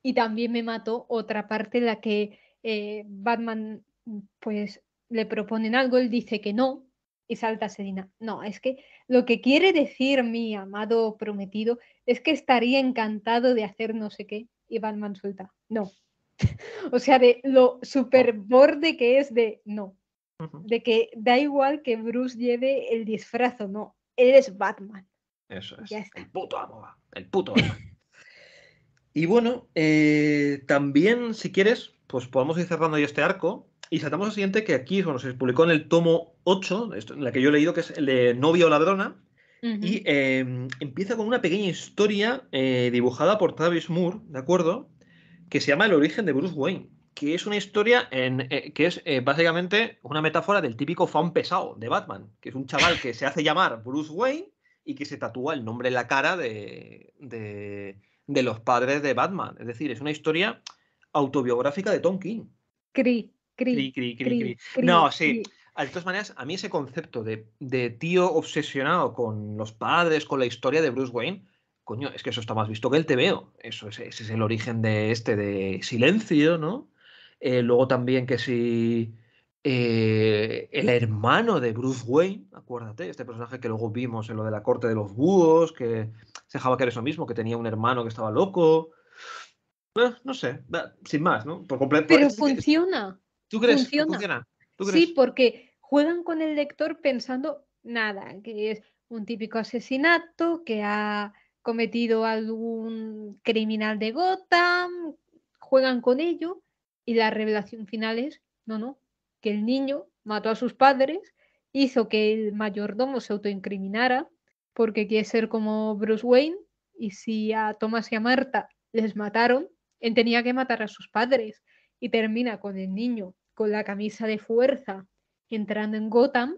Y, también me mató otra parte en la que eh, Batman, pues le proponen algo, él dice que no, y salta Sedina. No, es que lo que quiere decir mi amado prometido es que estaría encantado de hacer no sé qué y Batman suelta. No. o sea, de lo super borde que es de no de que da igual que Bruce lleve el disfraz no, eres es Batman. Eso es. El puto amo, el puto amo. y bueno, eh, también, si quieres, pues podemos ir cerrando ya este arco. Y saltamos al siguiente, que aquí bueno, se publicó en el tomo 8, en la que yo he leído, que es el de Novia o Ladrona. Y em, empieza con una pequeña historia eh, dibujada por Travis Moore, ¿de acuerdo? Que se llama El origen de Bruce Wayne que es una historia en, eh, que es eh, básicamente una metáfora del típico fan pesado de Batman, que es un chaval que se hace llamar Bruce Wayne y que se tatúa el nombre en la cara de, de, los padres de Batman. Es decir, es una historia autobiográfica de Tom King. Cri, cri, cri, cri, No, sí. De todas maneras, a mí ese concepto de, tío obsesionado con los padres, con la historia de Bruce Wayne, coño, es que eso está más visto que el TVO. Eso, ese es el origen de este, de silencio, ¿no? Eh, luego también que si eh, el hermano de Bruce Wayne, acuérdate, este personaje que luego vimos en lo de la corte de los búhos, que se dejaba que era eso mismo, que tenía un hermano que estaba loco. Eh, no sé, sin más, ¿no? Por completo. Pero funciona. ¿Tú crees? que funciona? Sí, porque juegan con el lector pensando nada, que es un típico asesinato, que ha cometido algún criminal de Gotham, juegan con ello, y la revelación final es, no, no, que el niño mató a sus padres, hizo que el mayordomo se autoincriminara porque quiere ser como Bruce Wayne y si a Thomas y a Marta les mataron, él tenía que matar a sus padres y termina con el niño con la camisa de fuerza entrando en Gotham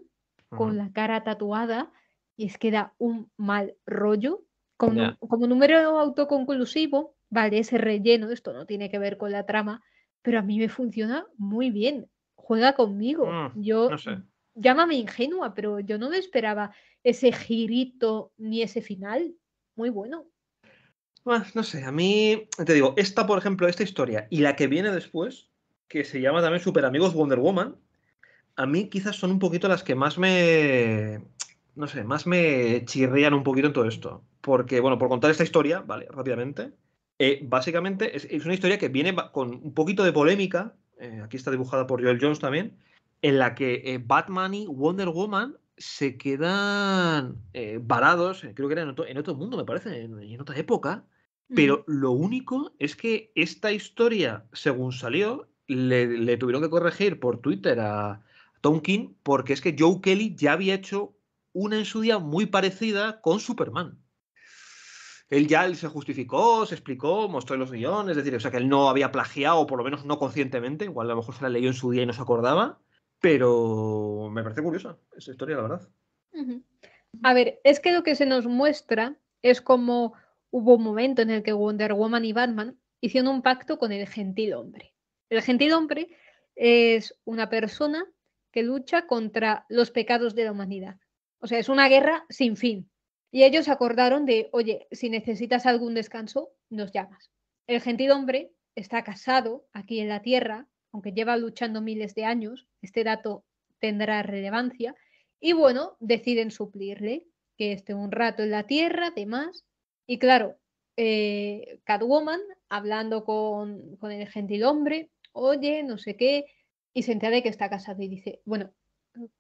con la cara tatuada y es que da un mal rollo. Como, como número autoconclusivo, vale, ese relleno, esto no tiene que ver con la trama, pero a mí me funciona muy bien. Juega conmigo. Mm, yo llámame ingenua, pero yo no me esperaba ese girito ni ese final. Muy bueno. Ah, no sé, a mí te digo, esta, por ejemplo, esta historia y la que viene después, que se llama también Super Amigos Wonder Woman, a mí quizás son un poquito las que más me. No sé, más me chirrean un poquito en todo esto. Porque, bueno, por contar esta historia, vale, rápidamente, eh, básicamente es, una historia que viene con un poquito de polémica, eh, aquí está dibujada por Joel Jones también, en la que eh, Batman y Wonder Woman se quedan varados, creo que era en otro, mundo, me parece, en, otra época, mm. pero lo único es que esta historia, según salió, le, tuvieron que corregir por Twitter a, King porque es que Joe Kelly ya había hecho una en su día muy parecida con Superman él ya se justificó, se explicó, mostró los guiones, es decir, o sea que él no había plagiado, por lo menos no conscientemente, igual a lo mejor se la leyó en su día y no se acordaba, pero me parece curiosa esa historia, la verdad. A ver, es que lo que se nos muestra es como hubo un momento en el que Wonder Woman y Batman hicieron un pacto con el gentil hombre. El gentil hombre es una persona que lucha contra los pecados de la humanidad. O sea, es una guerra sin fin. Y ellos acordaron de, oye, si necesitas algún descanso, nos llamas. El gentil hombre está casado aquí en la Tierra, aunque lleva luchando miles de años, este dato tendrá relevancia, y bueno, deciden suplirle, que esté un rato en la Tierra, demás. Y claro, eh, Catwoman, hablando con, el gentil hombre, oye, no sé qué, y se entera de que está casado y dice, bueno,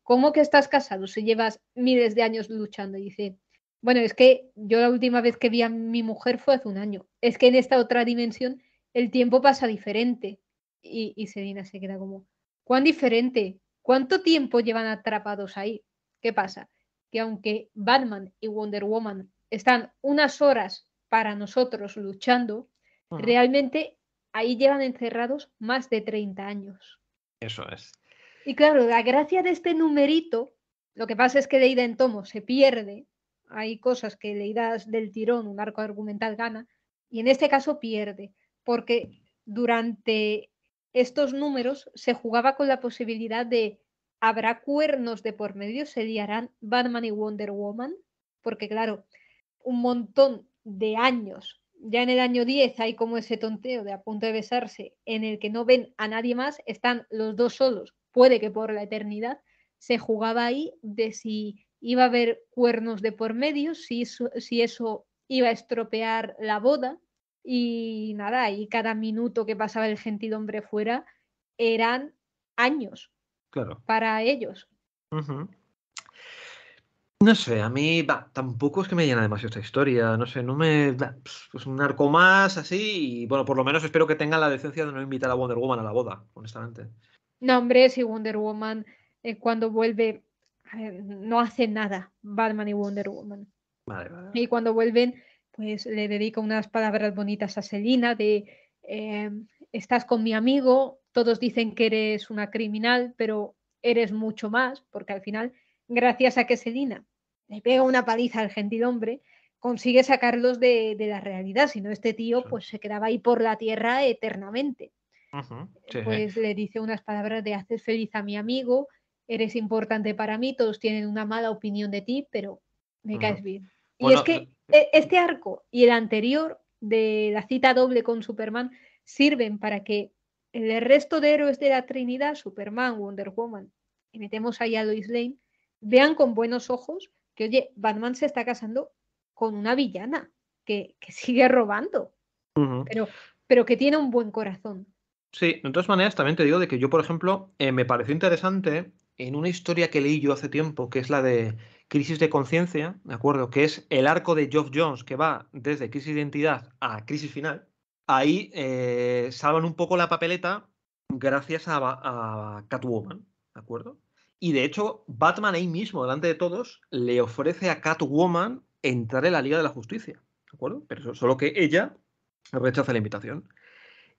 ¿cómo que estás casado si llevas miles de años luchando? Y dice, bueno, es que yo la última vez que vi a mi mujer fue hace un año. Es que en esta otra dimensión el tiempo pasa diferente. Y, y se queda como, ¿cuán diferente? ¿Cuánto tiempo llevan atrapados ahí? ¿Qué pasa? Que aunque Batman y Wonder Woman están unas horas para nosotros luchando, mm. realmente ahí llevan encerrados más de 30 años. Eso es. Y claro, la gracia de este numerito, lo que pasa es que de ida en tomo se pierde, hay cosas que leídas del tirón, un arco argumental gana, y en este caso pierde, porque durante estos números se jugaba con la posibilidad de habrá cuernos de por medio, se liarán Batman y Wonder Woman, porque claro, un montón de años, ya en el año 10 hay como ese tonteo de a punto de besarse, en el que no ven a nadie más, están los dos solos, puede que por la eternidad, se jugaba ahí de si iba a haber cuernos de por medio, si eso, si eso iba a estropear la boda. Y nada, y cada minuto que pasaba el hombre fuera eran años para ellos. No sé, a mí tampoco es que me llena demasiado esta historia, no sé, no me... pues un arco más así y bueno, por lo menos espero que tengan la decencia de no invitar a Wonder Woman a la boda, honestamente. No, hombre, si Wonder Woman eh, cuando vuelve no hacen nada, Batman y Wonder Woman. Y cuando vuelven, pues le dedico unas palabras bonitas a Selina de eh, estás con mi amigo, todos dicen que eres una criminal, pero eres mucho más, porque al final, gracias a que Selina le pega una paliza al gentilhombre, consigue sacarlos de, la realidad, si no este tío pues se quedaba ahí por la tierra eternamente. Eh, pues le dice unas palabras de haces feliz a mi amigo, eres importante para mí, todos tienen una mala opinión de ti, pero me caes bien. y es que eh, e, este arco y el anterior de la cita doble con Superman sirven para que el resto de héroes de la Trinidad, Superman, Wonder Woman, y metemos ahí a Lois Lane, vean con buenos ojos que, oye, Batman se está casando con una villana que, sigue robando, pero, pero que tiene un buen corazón. Sí, de todas maneras, también te digo de que yo, por ejemplo, eh, me pareció interesante en una historia que leí yo hace tiempo, que es la de Crisis de Conciencia, ¿de acuerdo? Que es el arco de Geoff Jones, que va desde Crisis de Identidad a Crisis Final. Ahí eh, salvan un poco la papeleta gracias a, a, Catwoman, ¿de acuerdo? Y de hecho, Batman ahí mismo, delante de todos, le ofrece a Catwoman entrar en la Liga de la Justicia, ¿de acuerdo? Pero solo que ella rechaza la invitación.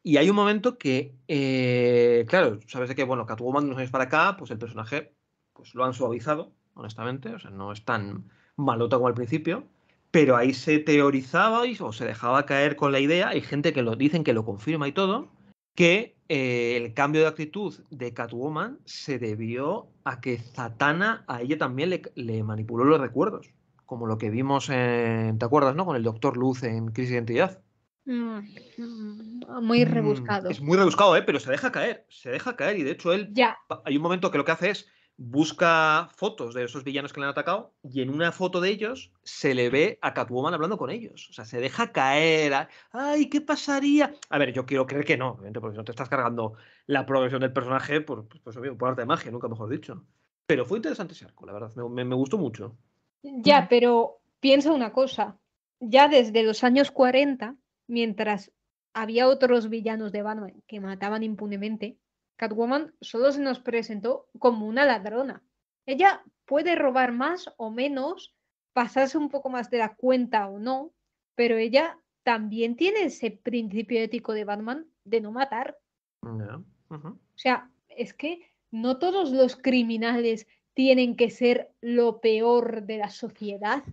Y hay un momento que, eh, claro, sabes de que, bueno, Catwoman no es para acá, pues el personaje pues lo han suavizado, honestamente, o sea, no es tan malota como al principio, pero ahí se teorizaba y, o se dejaba caer con la idea, hay gente que lo dicen que lo confirma y todo, que eh, el cambio de actitud de Catwoman se debió a que Zatanna a ella también le, manipuló los recuerdos, como lo que vimos en, ¿te acuerdas, no? Con el Doctor Luz en Crisis de Identidad. Mm, mm, muy mm, rebuscado. Es muy rebuscado, ¿eh? pero se deja caer, se deja caer. Y de hecho, él. Ya. Hay un momento que lo que hace es busca fotos de esos villanos que le han atacado y en una foto de ellos se le ve a Catwoman hablando con ellos. O sea, se deja caer. Ay, ¿qué pasaría? A ver, yo quiero creer que no, obviamente, porque si no te estás cargando la progresión del personaje por, pues, pues, arte de magia, nunca mejor dicho. Pero fue interesante ese arco, la verdad. me gustó mucho. Ya, pero piensa una cosa. Ya desde los años 40 Mientras había otros villanos de Batman que mataban impunemente, Catwoman solo se nos presentó como una ladrona. Ella puede robar más o menos, pasarse un poco más de la cuenta o no, pero ella también tiene ese principio ético de Batman de no matar. O sea, es que no todos los criminales tienen que ser lo peor de la sociedad.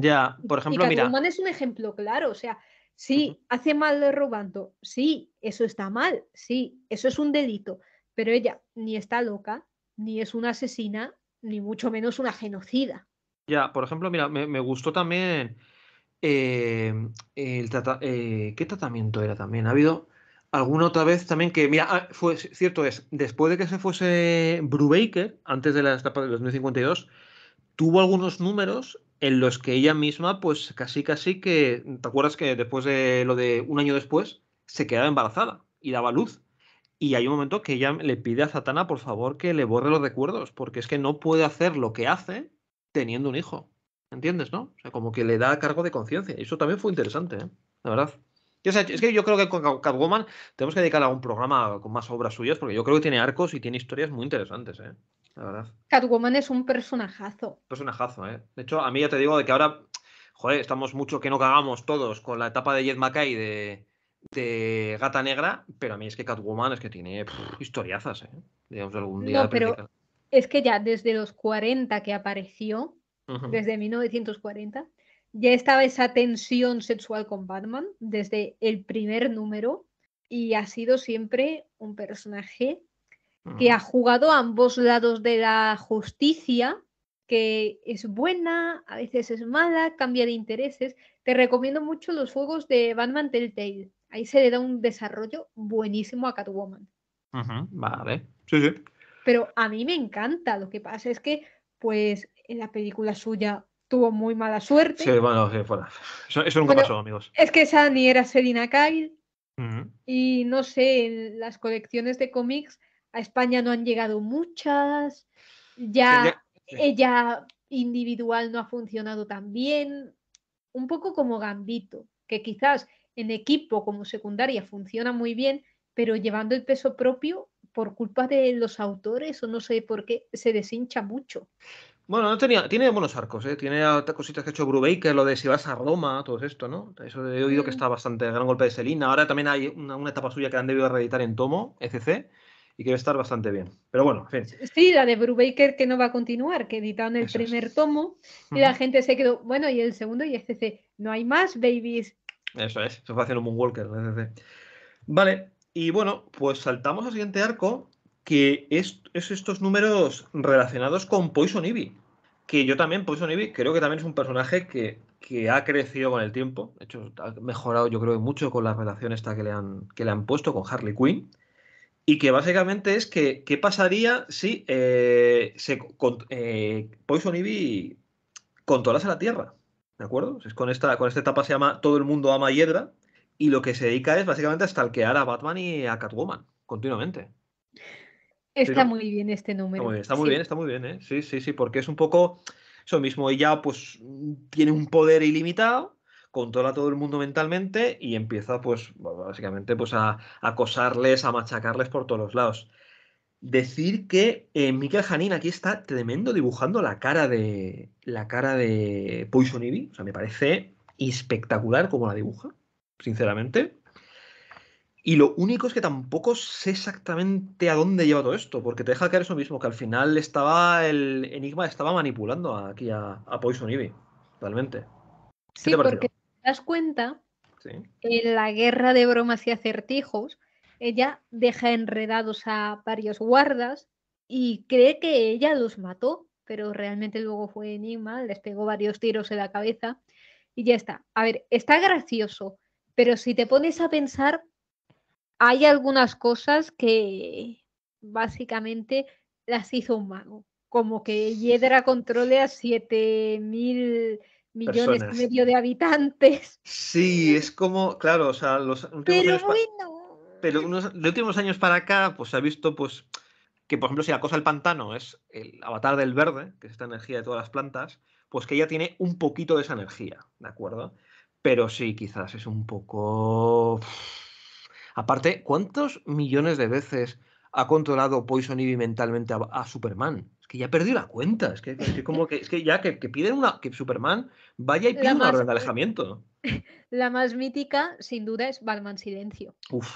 Ya, por ejemplo, y Catwoman es un ejemplo claro, o sea, Sí, hace mal robando. Sí, eso está mal. Sí, eso es un delito. Pero ella ni está loca, ni es una asesina, ni mucho menos una genocida. Ya, por ejemplo, mira, me, gustó también em, el eh, ¿qué tratamiento era también? ¿Ha habido alguna otra vez también que, mira, ah, fue, cierto es, después de que se fuese Brubaker, antes de la etapa de 2052, tuvo algunos números en los que ella misma, pues casi casi que, ¿te acuerdas que después de lo de un año después, se quedaba embarazada y daba luz? Y hay un momento que ella le pide a Satana, por favor, que le borre los recuerdos, porque es que no puede hacer lo que hace teniendo un hijo. ¿Entiendes, no? O sea, como que le da cargo de conciencia. Eso también fue interesante, ¿eh? La verdad. O sea, es que yo creo que con Catwoman tenemos que dedicarle a un programa con más obras suyas, porque yo creo que tiene arcos y tiene historias muy interesantes, ¿eh? la Catwoman es un personajazo. Personajazo, ¿eh? De hecho, a mí ya te digo de que ahora, joder, estamos mucho que no cagamos todos con la etapa de Jed Mackay de, Gata Negra, pero a mí es que Catwoman es que tiene historiazas, ¿eh? Digamos, algún día. pero es que ya desde los 40 que apareció, desde 1940, ya estaba esa tensión sexual con Batman desde el primer número y ha sido siempre un personaje que ha mm. jugado a ambos lados de la justicia, que es buena, a veces es mala, cambia de intereses. Te recomiendo mucho los juegos de Batman Telltale. Ahí se le da un desarrollo buenísimo a Catwoman. vale, sí, sí. Pero a mí me encanta. Lo que pasa es que, pues, en la película suya tuvo muy mala suerte. Sí, bueno, fuera. Eso, nunca pasó, amigos. Es que esa era Selina Kyle. Y no sé, en las colecciones de cómics a España no han llegado muchas, ya, ella individual no ha funcionado tan bien, un poco como Gambito, que quizás en equipo como secundaria funciona muy bien, pero llevando el peso propio por culpa de los autores o no sé por qué se deshincha mucho. Bueno, no tenía, tiene buenos arcos, ¿eh? tiene cositas que ha hecho Brubaker, lo de si vas a Roma, todo esto, ¿no? Eso he oído que mm. está bastante, gran golpe de Selina. Ahora también hay una, etapa suya que han debido reeditar en tomo, etc y que va a estar bastante bien. Pero bueno, en fin. Sí, la de Brubaker que no va a continuar, que editaron el primer tomo y la gente se quedó, bueno, y el segundo y este, no hay más babies. Eso es, se fue haciendo Moonwalker. Vale, y bueno, pues saltamos al siguiente arco, que es, estos números relacionados con Poison Ivy. Que yo también, Poison Ivy, creo que también es un personaje que, ha crecido con el tiempo. De hecho, ha mejorado, yo creo, mucho con las relaciones esta que le han, que le han puesto con Harley Quinn y que básicamente es que qué pasaría si eh, eh, Poison Ivy controlase la Tierra, ¿de acuerdo? Es con, esta, con esta etapa se llama Todo el mundo ama Hiedra y lo que se dedica es básicamente a stalkear a Batman y a Catwoman continuamente. Está muy bien este número. Está muy bien, está muy bien, ¿eh? Sí, sí, sí, porque es un poco eso mismo. Ella pues tiene un poder ilimitado controla todo el mundo mentalmente y empieza, pues, básicamente, pues a, acosarles, a machacarles por todos los lados. Decir que eh, Janin aquí está tremendo dibujando la cara de la cara de Poison Ivy. O sea, me parece espectacular como la dibuja, sinceramente. Y lo único es que tampoco sé exactamente a dónde lleva todo esto, porque te deja caer eso mismo, que al final estaba el Enigma estaba manipulando aquí a, a Poison Ivy, realmente. Sí, porque das cuenta, sí. en la guerra de bromas y acertijos, ella deja enredados a varios guardas y cree que ella los mató, pero realmente luego fue Enigma, les pegó varios tiros en la cabeza y ya está. A ver, está gracioso, pero si te pones a pensar, hay algunas cosas que básicamente las hizo un mago, como que Hiedra controle a 7000 millones y medio de habitantes. Sí, es como, claro, o sea, los Pero bueno. Pero de últimos años para acá, pues se ha visto, pues, que por ejemplo, si la cosa del pantano es el avatar del verde, que es esta energía de todas las plantas, pues que ella tiene un poquito de esa energía, ¿de acuerdo? Pero sí, quizás es un poco. Aparte, ¿cuántos millones de veces ha controlado Poison Ivy mentalmente a Superman? que ya perdió la cuenta. Es que, como que, ya que, piden una, que Superman vaya y pida un una alejamiento. La más mítica, sin duda, es Batman Silencio. Uf.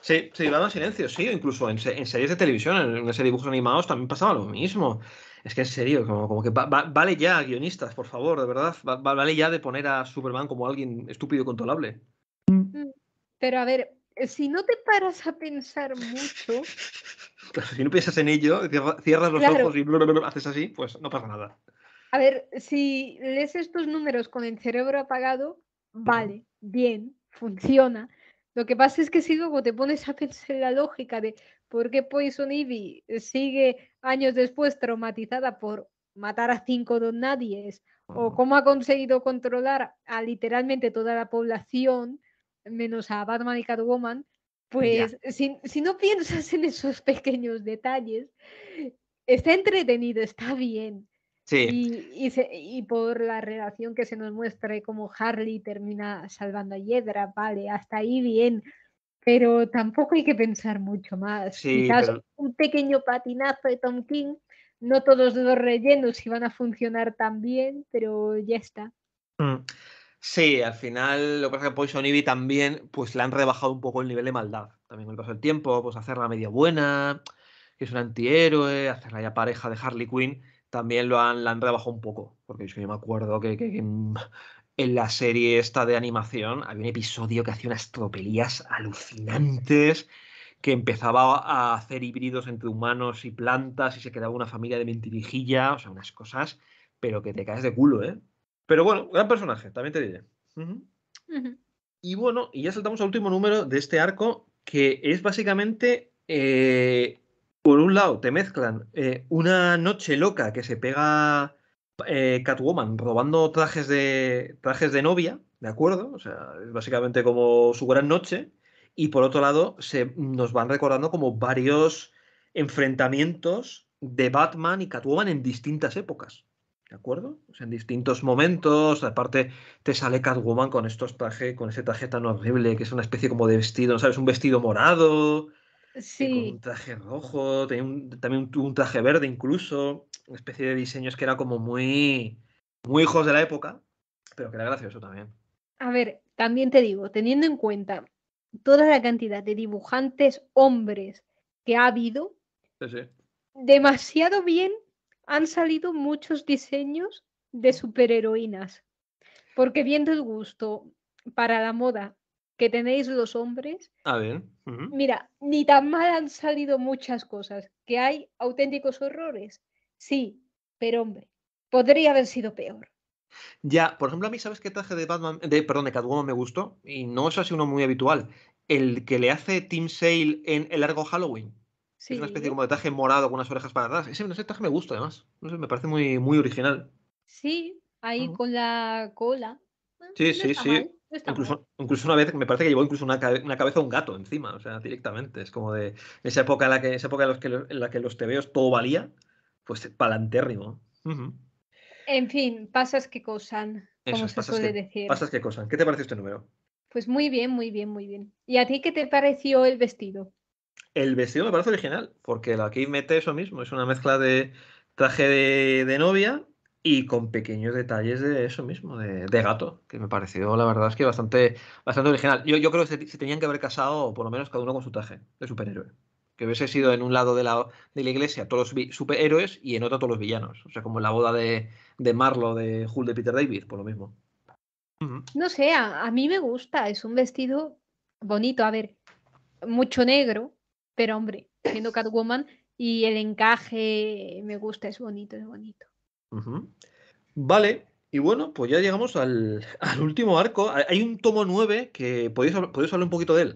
Sí, sí, Batman Silencio, sí, incluso en, series de televisión, en una de dibujos animados también pasaba lo mismo. Es que en serio, como, que vale ya, guionistas, por favor, de verdad, vale ya de poner a Superman como alguien estúpido y controlable. Mm, pero a ver, si no te paras a pensar mucho, si no piensas en ello, cierras los ojos y haces así, pues no pasa nada. A ver, si lees estos números con el cerebro apagado, vale, bien, funciona. Lo que pasa es que si luego te pones a pensar en la lógica de por qué Poison Ivy sigue años después traumatizada por matar a cinco don nadies o cómo ha conseguido controlar a literalmente toda la población, menos a Batman y Catwoman, pues si, no piensas en esos pequeños detalles, está entretenido, está bien. Sí. Y, por la relación que se nos muestra y cómo Harley termina salvando a Yedra, vale, hasta ahí bien. Pero tampoco hay que pensar mucho más. Quizás un pequeño patinazo de Tom King, no todos los rellenos iban a funcionar tan bien, pero ya está. Mm. Sí, al final lo que pasa es que Poison Ivy también pues le han rebajado un poco el nivel de maldad. También con el paso del tiempo, pues hacerla medio buena, que es un antihéroe, hacerla ya pareja de Harley Quinn, también lo han, la han rebajado un poco. Porque yo, me acuerdo que, en, la serie esta de animación había un episodio que hacía unas tropelías alucinantes que empezaba a hacer híbridos entre humanos y plantas y se quedaba una familia de mentirijilla, o sea, unas cosas, pero que te caes de culo, ¿eh? Pero bueno, gran personaje, también te diré. Y bueno, y ya saltamos al último número de este arco, que es básicamente, eh, por un lado, te mezclan eh, una noche loca que se pega eh, Catwoman robando trajes de, trajes de novia, ¿de acuerdo? O sea, es básicamente como su gran noche. Y por otro lado, se, nos van recordando como varios enfrentamientos de Batman y Catwoman en distintas épocas. ¿De acuerdo? en distintos momentos, aparte te sale Catwoman con estos trajes, con ese traje tan horrible que es una especie como de vestido, ¿no sabes? Un vestido morado, eh, sí. un traje rojo, también un, traje verde incluso, una especie de diseños que era como muy, muy hijos de la época, pero que era gracioso también. A ver, también te digo, teniendo en cuenta toda la cantidad de dibujantes hombres que ha habido, demasiado bien han salido muchos diseños de superheroínas, porque viendo el gusto para la moda que tenéis los hombres, mira, ni tan mal han salido muchas cosas, que hay auténticos horrores, sí, pero hombre, podría haber sido peor. Ya, por ejemplo, a mí, ¿sabes qué traje de Batman, de, perdón, de Catwoman me gustó? Y no es así uno muy habitual. El que le hace Team Sale en el largo Halloween. Es una especie como de traje morado con unas orejas para atrás. Ese, ese me gusta, además. me parece muy, muy original. Sí, ahí con la cola. Ah, sí, sí, sí. incluso, una vez, me parece que llevó incluso una, cabeza de un gato encima, o sea, directamente. Es como de esa época en la que, esa época en, los que, la que los tebeos todo valía, pues palantérrimo. En fin, pasas que cosan, como se suele decir. Pasas que cosan. ¿Qué te parece este número? Pues muy bien, muy bien, muy bien. ¿Y a ti qué te pareció el vestido? El vestido me parece original, porque aquí mete eso mismo, es una mezcla de traje de, novia y con pequeños detalles de eso mismo, de, gato, que me pareció, la verdad, es que bastante, bastante original. Yo, creo que se, tenían que haber casado, por lo menos, cada uno con su traje de superhéroe. Que hubiese sido en un lado de la, de la iglesia todos los superhéroes y en otro todos los villanos. O sea, como en la boda de, de Marlo, de Hulk, de Peter David, por lo mismo. No sé, a mí me gusta, es un vestido bonito, a ver, mucho negro, pero hombre, siendo Catwoman y el encaje me gusta, es bonito, es bonito. Vale, y bueno, pues ya llegamos al, último arco. Hay un tomo 9 que podéis, podéis hablar un poquito de él.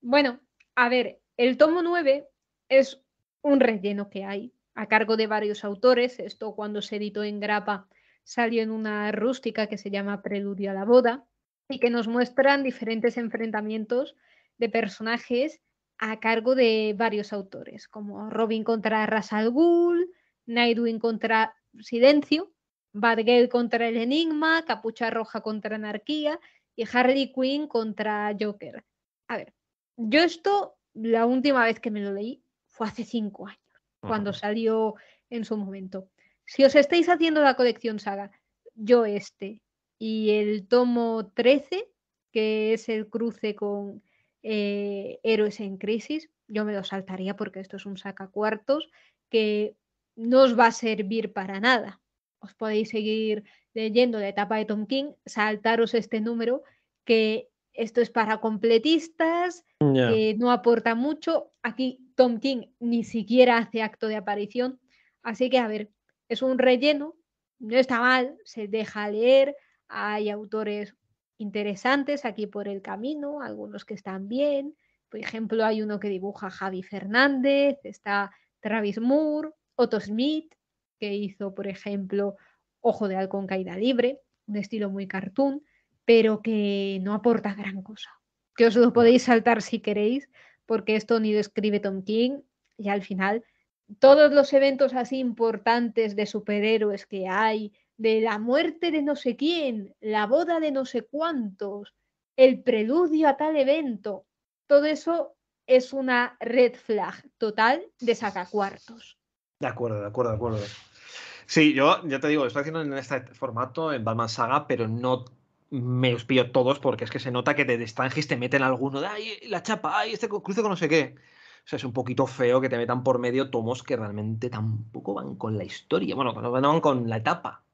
Bueno, a ver, el tomo 9 es un relleno que hay a cargo de varios autores. Esto cuando se editó en grapa salió en una rústica que se llama Preludio a la boda y que nos muestran diferentes enfrentamientos de personajes a cargo de varios autores, como Robin contra Ras al Ghul, Nightwing contra Silencio, Batgirl contra el Enigma, Capucha Roja contra Anarquía y Harley Quinn contra Joker. A ver, yo esto, la última vez que me lo leí fue hace cinco años, cuando salió en su momento. Si os estáis haciendo la colección saga, yo este y el tomo 13, que es el cruce con eh, héroes en Crisis. Yo me lo saltaría porque esto es un sacacuartos que no os va a servir para nada. Os podéis seguir leyendo de etapa de Tom King, saltaros este número que esto es para completistas, que no aporta mucho. Aquí Tom King ni siquiera hace acto de aparición. Así que, a ver, es un relleno, no está mal, se deja leer, hay autores interesantes aquí por el camino, algunos que están bien. Por ejemplo, hay uno que dibuja Javi Fernández, está Travis Moore, Otto Smith, que hizo, por ejemplo, Ojo de Halcón Caída Libre, un estilo muy cartoon, pero que no aporta gran cosa. Que os lo podéis saltar si queréis, porque esto ni escribe Tom King y al final todos los eventos así importantes de superhéroes que hay de la muerte de no sé quién, la boda de no sé cuántos, el preludio a tal evento. Todo eso es una red flag total de sacacuartos. De acuerdo, de acuerdo, de acuerdo. Sí, yo ya te digo, estoy haciendo en este formato, en Batman Saga, pero no me los pillo todos porque es que se nota que de Stangis te meten alguno de ahí la chapa, este cruce con no sé qué. O sea, es un poquito feo que te metan por medio tomos que realmente tampoco van con la historia, bueno, no van con la etapa.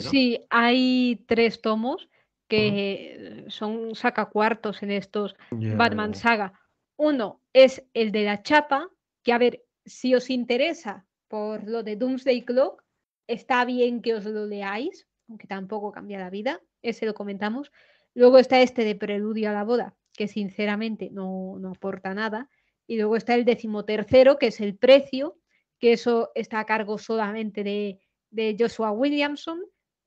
Sí, hay tres tomos que eh, son sacacuartos en estos Batman saga. Uno es el de la chapa, que a ver, si os interesa por lo de Doomsday Clock, está bien que os lo leáis, aunque tampoco cambia la vida, ese lo comentamos. Luego está este de Preludio a la boda, que sinceramente no, no aporta nada. Y luego está el decimotercero, que es el precio, que eso está a cargo solamente de, de Joshua Williamson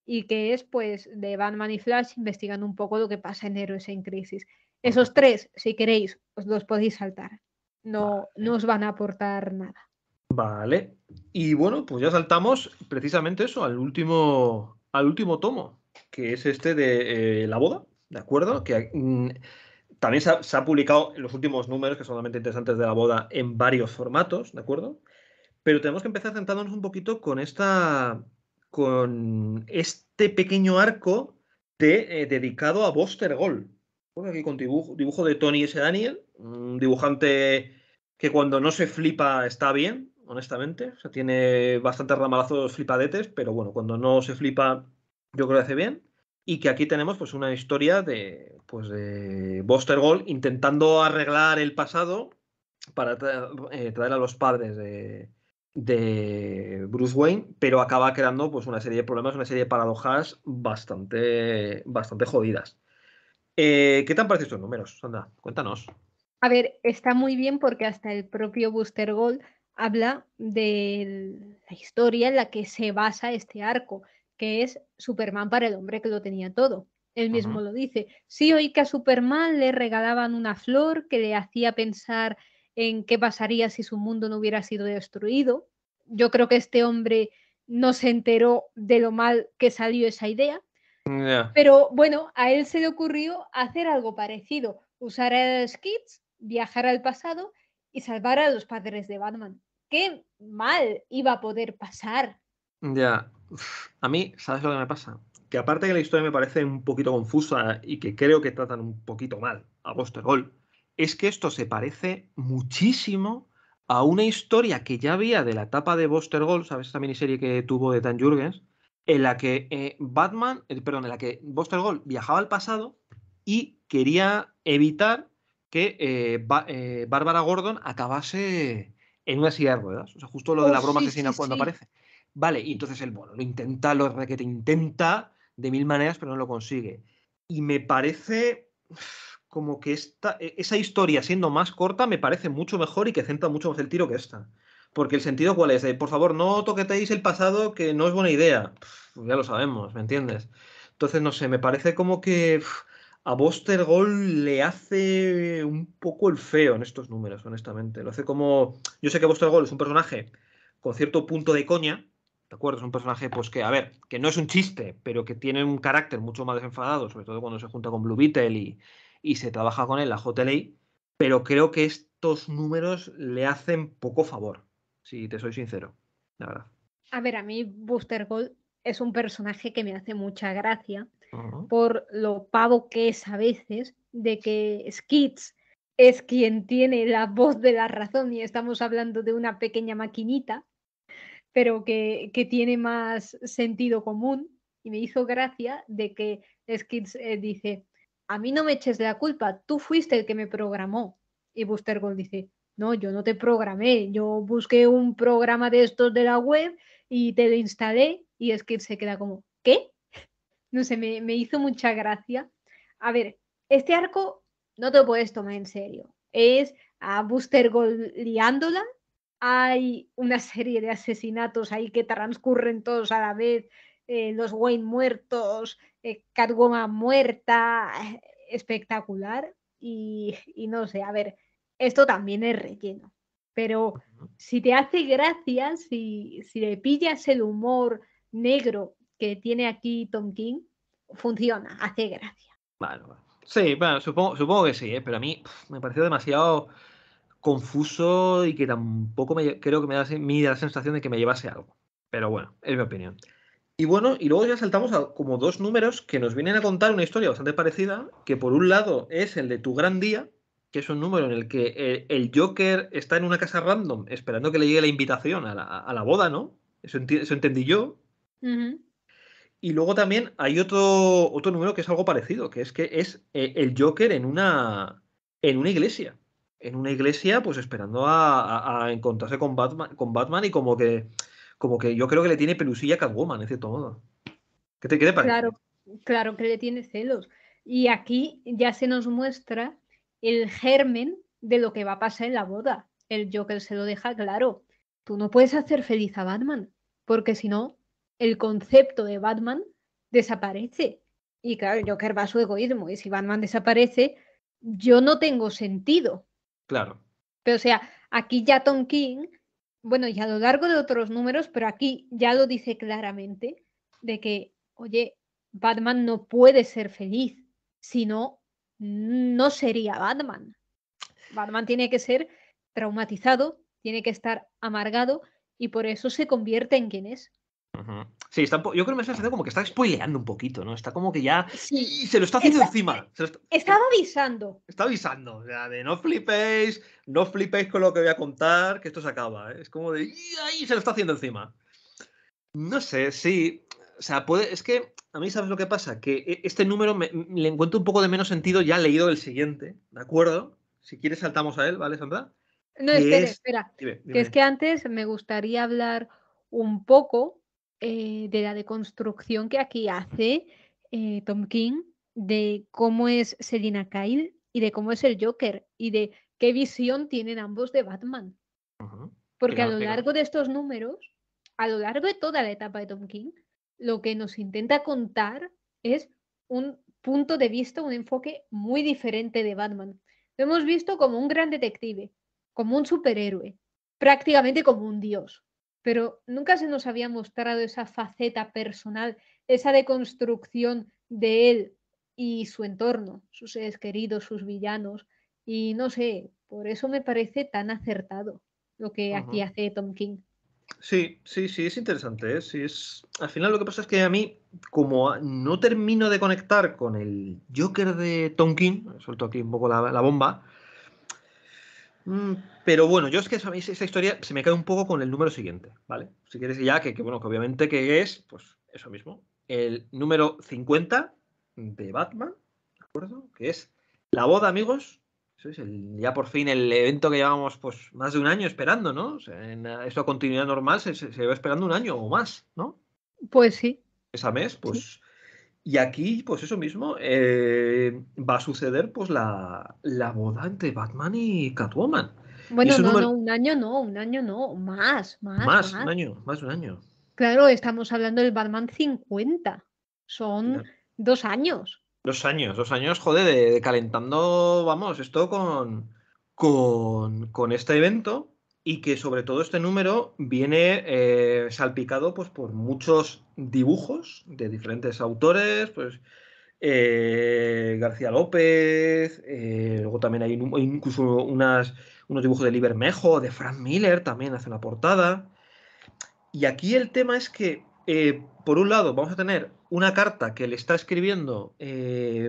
y que es pues de Batman y Flash investigando un poco lo que pasa en Héroes en Crisis. Esos tres, si queréis, os los podéis saltar. No, no os van a aportar nada. Vale. Y bueno, pues ya saltamos precisamente eso, al último, al último tomo, que es este de eh, La boda, ¿de acuerdo? Que mm, también se ha, publicado los últimos números, que son realmente interesantes de la boda, en varios formatos, ¿de acuerdo? Pero tenemos que empezar sentándonos un poquito con esta. con este pequeño arco eh, dedicado a Buster Gold. aquí con dibujo, de Tony S. Daniel, un dibujante que cuando no se flipa está bien, honestamente. O sea, tiene bastantes ramalazos flipadetes, pero bueno, cuando no se flipa, yo creo que hace bien. Y que aquí tenemos pues una historia de pues de Buster Gold intentando arreglar el pasado para eh, traer a los padres de, de Bruce Wayne, pero acaba quedando pues, una serie de problemas, una serie de paradojas bastante, bastante jodidas. Eh, ¿Qué tan parecen estos números? Anda, cuéntanos. A ver, está muy bien porque hasta el propio Booster Gold habla de la historia en la que se basa este arco, que es Superman para el hombre que lo tenía todo. Él mismo lo dice. Sí, oí que a Superman le regalaban una flor que le hacía pensar en qué pasaría si su mundo no hubiera sido destruido. Yo creo que este hombre no se enteró de lo mal que salió esa idea. Pero bueno, a él se le ocurrió hacer algo parecido, usar el los viajar al pasado y salvar a los padres de Batman. Qué mal iba a poder pasar. Ya, a mí, ¿sabes lo que me pasa? Que aparte que la historia me parece un poquito confusa y que creo que tratan un poquito mal a Buster es que esto se parece muchísimo a una historia que ya había de la etapa de Buster Gold, ¿sabes? Esta miniserie que tuvo de Dan Jurgens, en la que eh, Batman, eh, perdón, en la que Buster Gold viajaba al pasado y quería evitar que eh, Bárbara Gordon acabase en una silla de ruedas. O sea, justo lo de oh, la broma asesina cuando aparece. Vale, y entonces él, bueno, lo intenta, lo te intenta de mil maneras, pero no lo consigue. Y me parece como que esta, e, esa historia siendo más corta me parece mucho mejor y que centra mucho más el tiro que esta. Porque el sentido cuál es, por favor, no toquetéis el pasado que no es buena idea. ya lo sabemos, ¿me entiendes? Entonces, no sé, me parece como que a Buster Gold le hace un poco el feo en estos números, honestamente. Lo hace como... Yo sé que Buster Gold es un personaje con cierto punto de coña, ¿De acuerdo? Es un personaje, pues que, a ver, que no es un chiste, pero que tiene un carácter mucho más desenfadado, sobre todo cuando se junta con Blue Beetle y, y se trabaja con él la JLI, pero creo que estos números le hacen poco favor, si te soy sincero, la verdad. A ver, a mí Buster Gold es un personaje que me hace mucha gracia por lo pavo que es a veces de que Skids es quien tiene la voz de la razón y estamos hablando de una pequeña maquinita, pero que, tiene más sentido común. Y me hizo gracia de que Skids eh, dice, a mí no me eches de la culpa, tú fuiste el que me programó. Y Booster Gold dice, no, yo no te programé, yo busqué un programa de estos de la web y te lo instalé y es que se queda como, ¿qué? No sé, me, hizo mucha gracia. A ver, este arco no te lo puedes tomar en serio. Es a Booster Gold liándola, hay una serie de asesinatos ahí que transcurren todos a la vez, eh, los Wayne muertos, eh, Catwoman muerta, eh, espectacular. Y, no sé, a ver, esto también es relleno. Pero si te hace gracia, si, si le pillas el humor negro que tiene aquí Tom King, funciona, hace gracia. Sí, bueno, supongo, supongo que sí, ¿eh? pero a mí me pareció demasiado confuso y que tampoco creo que me da, me la sensación de que me llevase algo. Pero bueno, es mi opinión. Y bueno, y luego ya saltamos a como dos números que nos vienen a contar una historia bastante parecida, que por un lado es el de Tu Gran Día, que es un número en el que el, Joker está en una casa random esperando que le llegue la invitación a la, a la boda, ¿no? Eso, entendí yo. Y luego también hay otro, otro número que es algo parecido, que es que es eh, el Joker en una, en una iglesia. En una iglesia, pues esperando a, a encontrarse con Batman, con Batman y como que como que yo creo que le tiene pelusilla a Catwoman ese todo. ¿Qué te, parece? Claro, claro que le tiene celos. Y aquí ya se nos muestra el germen de lo que va a pasar en la boda. El Joker se lo deja claro. Tú no puedes hacer feliz a Batman, porque si no, el concepto de Batman desaparece. Y claro, el Joker va a su egoísmo. Y si Batman desaparece, yo no tengo sentido. Claro. Pero o sea, aquí ya Tom King bueno, y a lo largo de otros números, pero aquí ya lo dice claramente, de que, oye, Batman no puede ser feliz, si no, no sería Batman. Batman tiene que ser traumatizado, tiene que estar amargado y por eso se convierte en quien es. Sí, yo creo que me está haciendo como que está spoileando un poquito, ¿no? Está como que ya. se lo está haciendo encima. Eh, estaba avisando. Está avisando. O sea, de no flipéis, no flipéis con lo que voy a contar, que esto se acaba. ¿eh? Es como de. ahí se lo está haciendo encima. No sé, sí. O sea, puede. Es que a mí, ¿sabes lo que pasa? Que e, este número le encuentro un poco de menos sentido ya leído el siguiente, ¿de acuerdo? Si quieres, saltamos a él, ¿vale, Sandra? No, espera, espera. Que es que antes me gustaría hablar un poco eh, de la deconstrucción que aquí hace eh, Tom King de cómo es Selina Kyle y de cómo es el Joker y de qué visión tienen ambos de Batman. Porque a lo largo de estos números, a lo largo de toda la etapa de Tom King, lo que nos intenta contar es un punto de vista, un enfoque muy diferente de Batman. Lo hemos visto como un gran detective, como un superhéroe, prácticamente como un dios pero nunca se nos había mostrado esa faceta personal, esa deconstrucción de él y su entorno, sus seres queridos, sus villanos, y no sé, por eso me parece tan acertado lo que aquí hace Tom King. Sí, sí, sí, es interesante. ¿eh? es... Al final lo que pasa es que a mí, como no termino de conectar con el Joker de Tom King, suelto aquí un poco la bomba, Mm. Pero bueno, yo es que esa historia se me cae un poco con el número siguiente, ¿vale? Si quieres ya, que, bueno, que obviamente que es, pues eso mismo, el número 50 de Batman, ¿de acuerdo? Que es La Boda, amigos. Eso es el, ya por fin el evento que llevamos, pues más de un año esperando, ¿no? O sea, en esta continuidad normal se, se, lleva esperando un año o más, ¿no? Pues sí. Esa mes, pues... Y aquí, pues eso mismo, eh, va a suceder pues la, la, boda entre Batman y Catwoman. Bueno, no, no, un año no, un año no, más, más, más. un año, más un año. Claro, estamos hablando del Batman 50. Son dos años. Dos años, dos años, joder, de, calentando, vamos, esto con, con, con este evento y que sobre todo este número viene eh, salpicado pues, por muchos dibujos de diferentes autores, pues eh, García López, eh, luego también hay incluso unos dibujos de Libermejo, de Frank Miller también hace una portada. Y aquí el tema es que, por un lado, vamos a tener una carta que le está escribiendo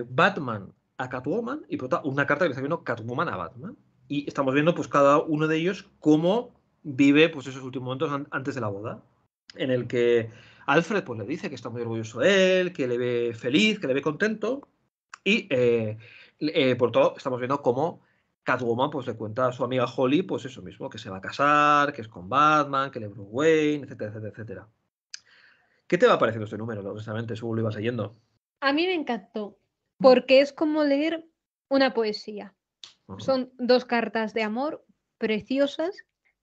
Batman a Catwoman y por otra, una carta que le está escribiendo Catwoman a Batman y estamos viendo pues cada uno de ellos cómo vive pues esos últimos momentos antes de la boda, en el que Alfred pues le dice que está muy orgulloso de él, que le ve feliz, que le ve contento y eh, eh, por todo estamos viendo cómo Catwoman pues le cuenta a su amiga Holly pues eso mismo, que se va a casar, que es con Batman, que le Bruce Wayne, etcétera, etcétera, etcétera. ¿Qué te va pareciendo este número? Honestamente, seguro lo ibas leyendo. A mí me encantó, porque es como leer una poesía. Son dos cartas de amor preciosas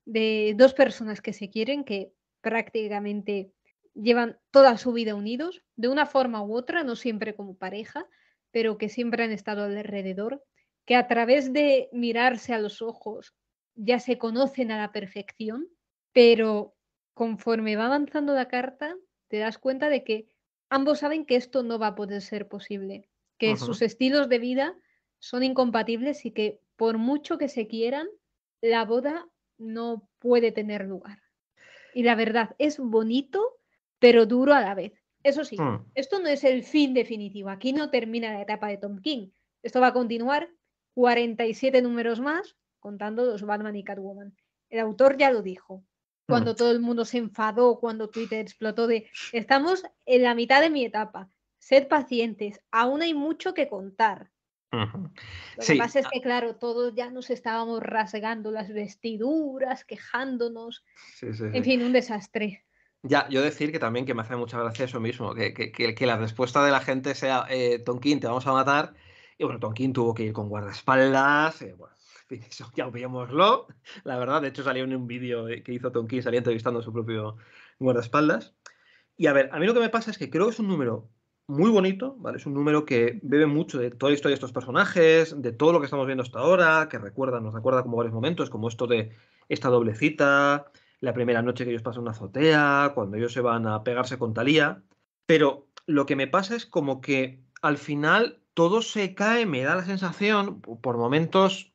de dos personas que se quieren, que prácticamente llevan toda su vida unidos, de una forma u otra, no siempre como pareja, pero que siempre han estado alrededor, que a través de mirarse a los ojos ya se conocen a la perfección, pero conforme va avanzando la carta, te das cuenta de que ambos saben que esto no va a poder ser posible, que sus estilos de vida son incompatibles y que por mucho que se quieran, la boda no puede tener lugar. Y la verdad, es bonito, pero duro a la vez. Eso sí, hmm. esto no es el fin definitivo. Aquí no termina la etapa de Tom King. Esto va a continuar 47 números más, contando los Batman y Catwoman. El autor ya lo dijo. Cuando hmm. todo el mundo se enfadó, cuando Twitter explotó de estamos en la mitad de mi etapa. Sed pacientes, aún hay mucho que contar. Lo que pasa es ah que, claro, todos ya nos estábamos rasgando las vestiduras, quejándonos. en fin, un desastre. Ya, yo decir que también que me hace mucha gracia eso mismo, que, que, la respuesta de la gente sea, eh, Tonkin, te vamos a matar. Y bueno, Tonkin tuvo que ir con guardaespaldas. Eh, bueno, en fin, eso ya veíamoslo. La verdad, de hecho salió en un vídeo eh, que hizo Tonkin, saliendo entrevistando a su propio guardaespaldas. Y a ver, a mí lo que me pasa es que creo que es un número muy bonito, ¿vale? Es un número que bebe mucho de toda la historia de estos personajes, de todo lo que estamos viendo hasta ahora, que recuerda, nos recuerda como varios momentos, como esto de esta doblecita, la primera noche que ellos pasan una azotea, cuando ellos se van a pegarse con Talía. Pero lo que me pasa es como que al final todo se cae, me da la sensación, por momentos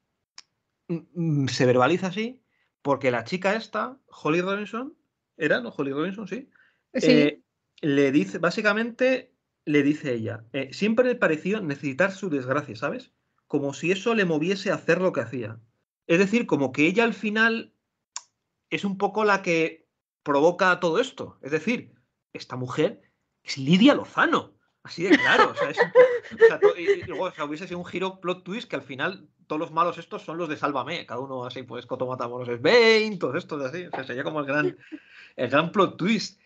mm, mm, se verbaliza así, porque la chica esta, Holly Robinson, ¿era? ¿No? Holly Robinson, sí. sí. Eh, le dice, básicamente le dice ella, eh, siempre le pareció necesitar su desgracia, ¿sabes? Como si eso le moviese a hacer lo que hacía. Es decir, como que ella al final es un poco la que provoca todo esto. Es decir, esta mujer es Lidia Lozano. Así de claro. O sea, luego, hubiese sido un giro plot twist que al final todos los malos estos son los de Sálvame. Cada uno así, pues, Moros es Bane, todos estos así. sería como el gran, el gran plot twist.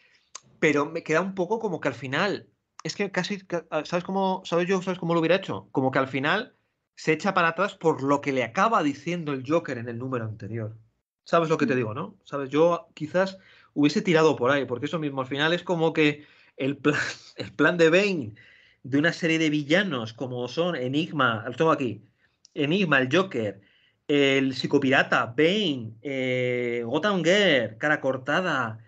Pero me queda un poco como que al final es que casi, ah, ¿sabes cómo, sabes yo, cómo lo hubiera hecho? Como que al final se echa para atrás por lo que le acaba diciendo el Joker en el número anterior. ¿Sabes lo que te mm. digo, no? ¿Sabes? Yo quizás hubiese tirado por ahí, porque eso mismo al final es como que el plan, el plan de Bane de una serie de villanos como son Enigma, lo tengo aquí, Enigma, el Joker, el psicopirata, Bane, eh, Gotham Girl, Cara Cortada,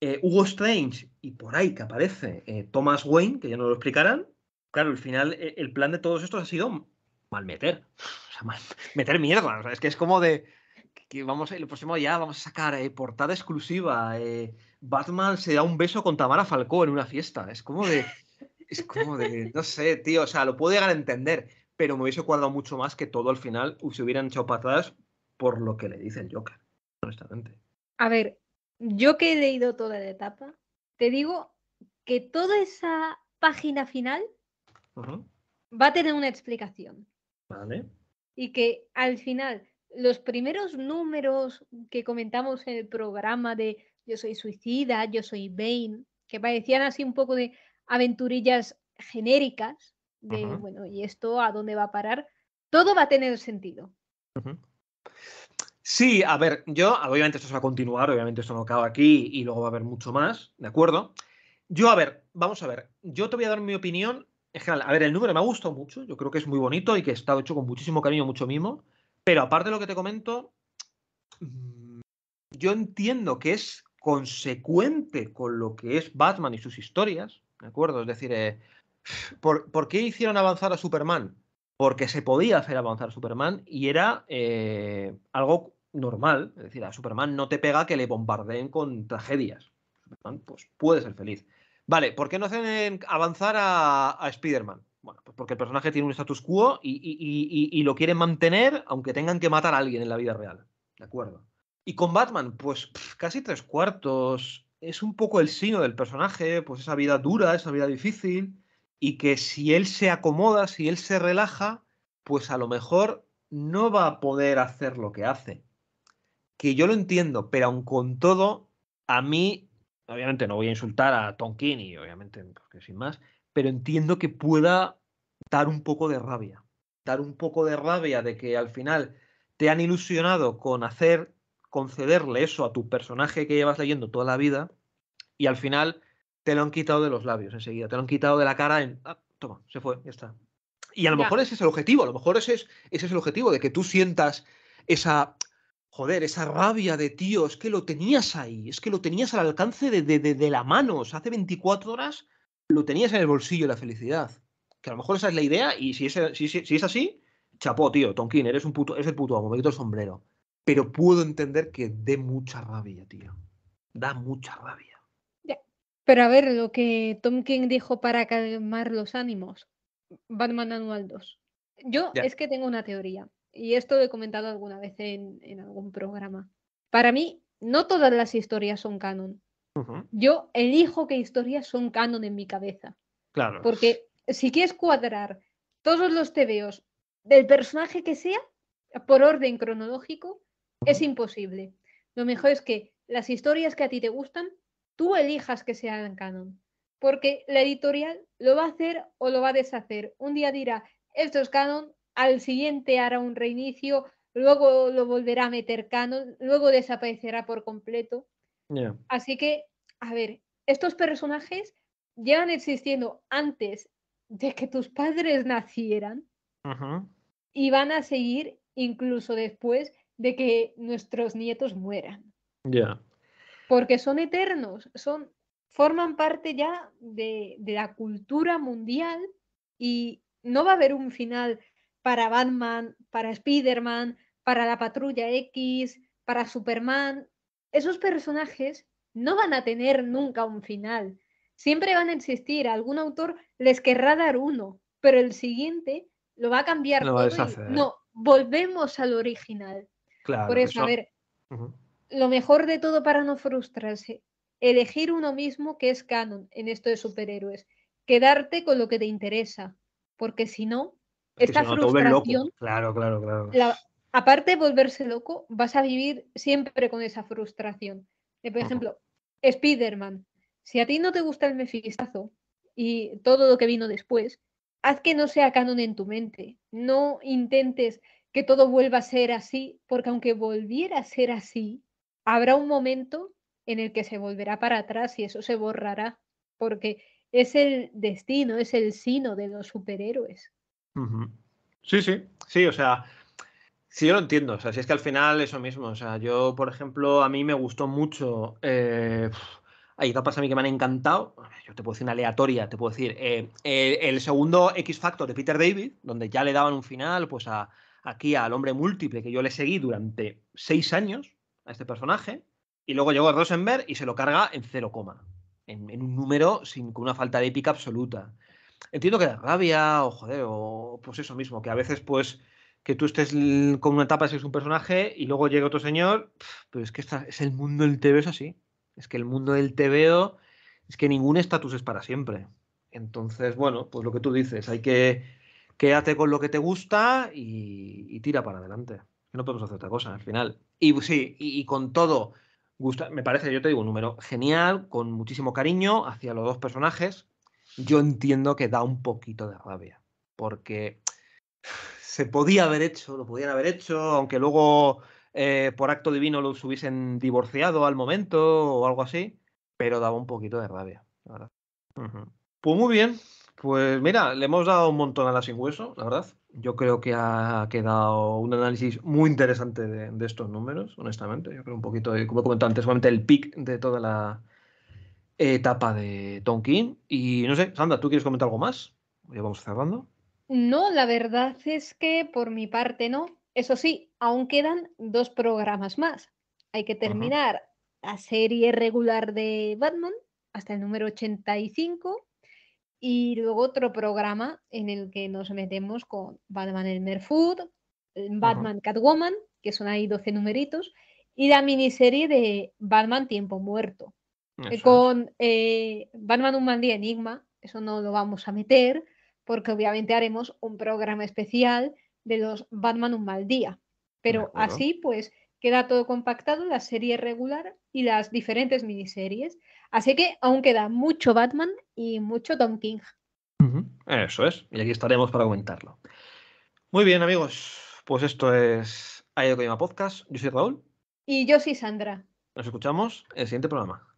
eh, Hugo Strange, y por ahí que aparece eh, Thomas Wayne, que ya nos lo explicarán, claro, al final eh, el plan de todos estos ha sido mal meter, o sea, mal meter mierda, es que es como de que vamos, el próximo ya vamos a sacar eh, portada exclusiva, Batman se da un beso con Tamara Falcó en una fiesta, es como de, es como de, no sé, tío, o sea, lo puedo llegar a entender, pero me hubiese cuadrado mucho más que todo al final se hubieran echado patadas por lo que le dice el Joker, honestamente. A ver, yo que he leído toda la etapa, te digo que toda esa página final va a tener una explicación. Vale. Y que al final, los primeros números que comentamos en el programa de Yo soy suicida, yo soy Bane, que parecían así un poco de aventurillas genéricas, de bueno, ¿y esto a dónde va a parar? Todo va a tener sentido. Sí, a ver, yo, obviamente esto se va a continuar, obviamente esto no acaba aquí y luego va a haber mucho más, ¿de acuerdo? Yo, a ver, vamos a ver, yo te voy a dar mi opinión. En general, a ver, el número me ha gustado mucho, yo creo que es muy bonito y que está hecho con muchísimo cariño, mucho mimo, pero aparte de lo que te comento, mm, yo entiendo que es consecuente con lo que es Batman y sus historias, ¿de acuerdo? Es decir, eh, ¿por, qué hicieron avanzar a Superman? Porque se podía hacer avanzar a Superman y era eh, algo normal, es decir, a Superman no te pega que le bombardeen con tragedias. Superman, pues puede ser feliz. Vale, ¿por qué no hacen avanzar a, a Spider-Man? Bueno, pues porque el personaje tiene un status quo y, lo quieren mantener aunque tengan que matar a alguien en la vida real. ¿De acuerdo? Y con Batman, pues casi tres cuartos. Es un poco el signo del personaje, pues esa vida dura, esa vida difícil, y que si él se acomoda, si él se relaja, pues a lo mejor no va a poder hacer lo que hace que yo lo entiendo, pero aun con todo, a mí, obviamente no voy a insultar a Tonkin y obviamente, porque pues, sin más, pero entiendo que pueda dar un poco de rabia. Dar un poco de rabia de que al final te han ilusionado con hacer, concederle eso a tu personaje que llevas leyendo toda la vida y al final te lo han quitado de los labios enseguida, te lo han quitado de la cara en, ah, toma, se fue, ya está. Y a lo mejor ese es el objetivo, a lo mejor es, ese es el objetivo, de que tú sientas esa joder, esa rabia de tío, es que lo tenías ahí, es que lo tenías al alcance de, de, de, la mano, hace 24 horas lo tenías en el bolsillo la felicidad. Que a lo mejor esa es la idea y si es, si, si, es así, chapó, tío, Tonkin, eres, un puto, eres el puto amo, me el sombrero. Pero puedo entender que dé mucha rabia, tío. Da mucha rabia. Ya. Pero a ver, lo que Tom King dijo para calmar los ánimos, Batman Anual 2. Yo es que tengo una teoría y esto lo he comentado alguna vez en, algún programa. Para mí, no todas las historias son canon. Yo elijo qué historias son canon en mi cabeza. Claro. Porque si quieres cuadrar todos los tebeos del personaje que sea, por orden cronológico, es imposible. Lo mejor es que las historias que a ti te gustan, tú elijas que sean canon. Porque la editorial lo va a hacer o lo va a deshacer. Un día dirá, esto es canon, al siguiente hará un reinicio, luego lo volverá a meter canon, luego desaparecerá por completo. Así que, a ver, estos personajes llevan existiendo antes de que tus padres nacieran y van a seguir incluso después de que nuestros nietos mueran. Ya. Porque son eternos, son, forman parte ya de, de la cultura mundial y no va a haber un final para Batman, para Spider-Man, para la Patrulla X, para Superman. Esos personajes no van a tener nunca un final. Siempre van a existir. Algún autor les querrá dar uno, pero el siguiente lo va a cambiar todo no, volvemos al original. Por eso, a ver, lo mejor de todo para no frustrarse, elegir uno mismo que es canon en esto de superhéroes, quedarte con lo que te interesa, porque si no, esta frustración. Claro, claro, claro. aparte de volverse loco, vas a vivir siempre con esa frustración. Por ejemplo, Spider-Man, si a ti no te gusta el mefistazo y todo lo que vino después, haz que no sea canon en tu mente. No intentes que todo vuelva a ser así, porque aunque volviera a ser así, habrá un momento en el que se volverá para atrás y eso se borrará, porque es el destino, es el sino de los superhéroes. Sí, sí, sí, o sea, Sí, yo lo entiendo. O sea, si es que al final eso mismo. O sea, yo, por ejemplo, a mí me gustó mucho. Eh, hay capas a mí que me han encantado. Yo te puedo decir una aleatoria, te puedo decir. Eh, el segundo X Factor de Peter David, donde ya le daban un final, pues a, aquí al hombre múltiple que yo le seguí durante seis años a este personaje. Y luego llegó Rosenberg y se lo carga en cero coma. En, un número sin con una falta de épica absoluta entiendo que da rabia o joder, o pues eso mismo, que a veces pues que tú estés con una etapa, es un personaje y luego llega otro señor, pero es que es el mundo del TVO, es así. Es que el mundo del TVO es que ningún estatus es para siempre. Entonces, bueno, pues lo que tú dices, hay que quédate con lo que te gusta y, tira para adelante. No podemos hacer otra cosa al final. Y sí, y, con todo, me parece, yo te digo, un número genial, con muchísimo cariño hacia los dos personajes, yo entiendo que da un poquito de rabia, porque se podía haber hecho, lo podían haber hecho, aunque luego eh, por acto divino los hubiesen divorciado al momento o algo así, pero daba un poquito de rabia. Pues muy bien, pues mira, le hemos dado un montón a la sin hueso, la verdad. Yo creo que ha quedado un análisis muy interesante de, estos números, honestamente. Yo creo un poquito, como he comentado antes, solamente el pic de toda la, etapa de Tonkin. Y no sé, Sandra, ¿tú quieres comentar algo más? Ya vamos cerrando. No, la verdad es que por mi parte no. Eso sí, aún quedan dos programas más. Hay que terminar la serie regular de Batman hasta el número 85 y luego otro programa en el que nos metemos con Batman el Merfood, mm, Batman Catwoman, que son ahí 12 numeritos, y la miniserie de Batman Tiempo Muerto. Eh, con Batman Batman Mal Día Enigma, eso no lo vamos a meter, porque obviamente haremos un programa especial de los Batman un mal día. Pero así, pues, queda todo compactado, la serie regular y las diferentes miniseries. Así que aún queda mucho Batman y mucho Tom King. Eso es, y aquí estaremos para comentarlo. Muy bien, amigos, pues esto es que llama Podcast. Yo soy Raúl. Y yo soy Sandra. Nos escuchamos en el siguiente programa.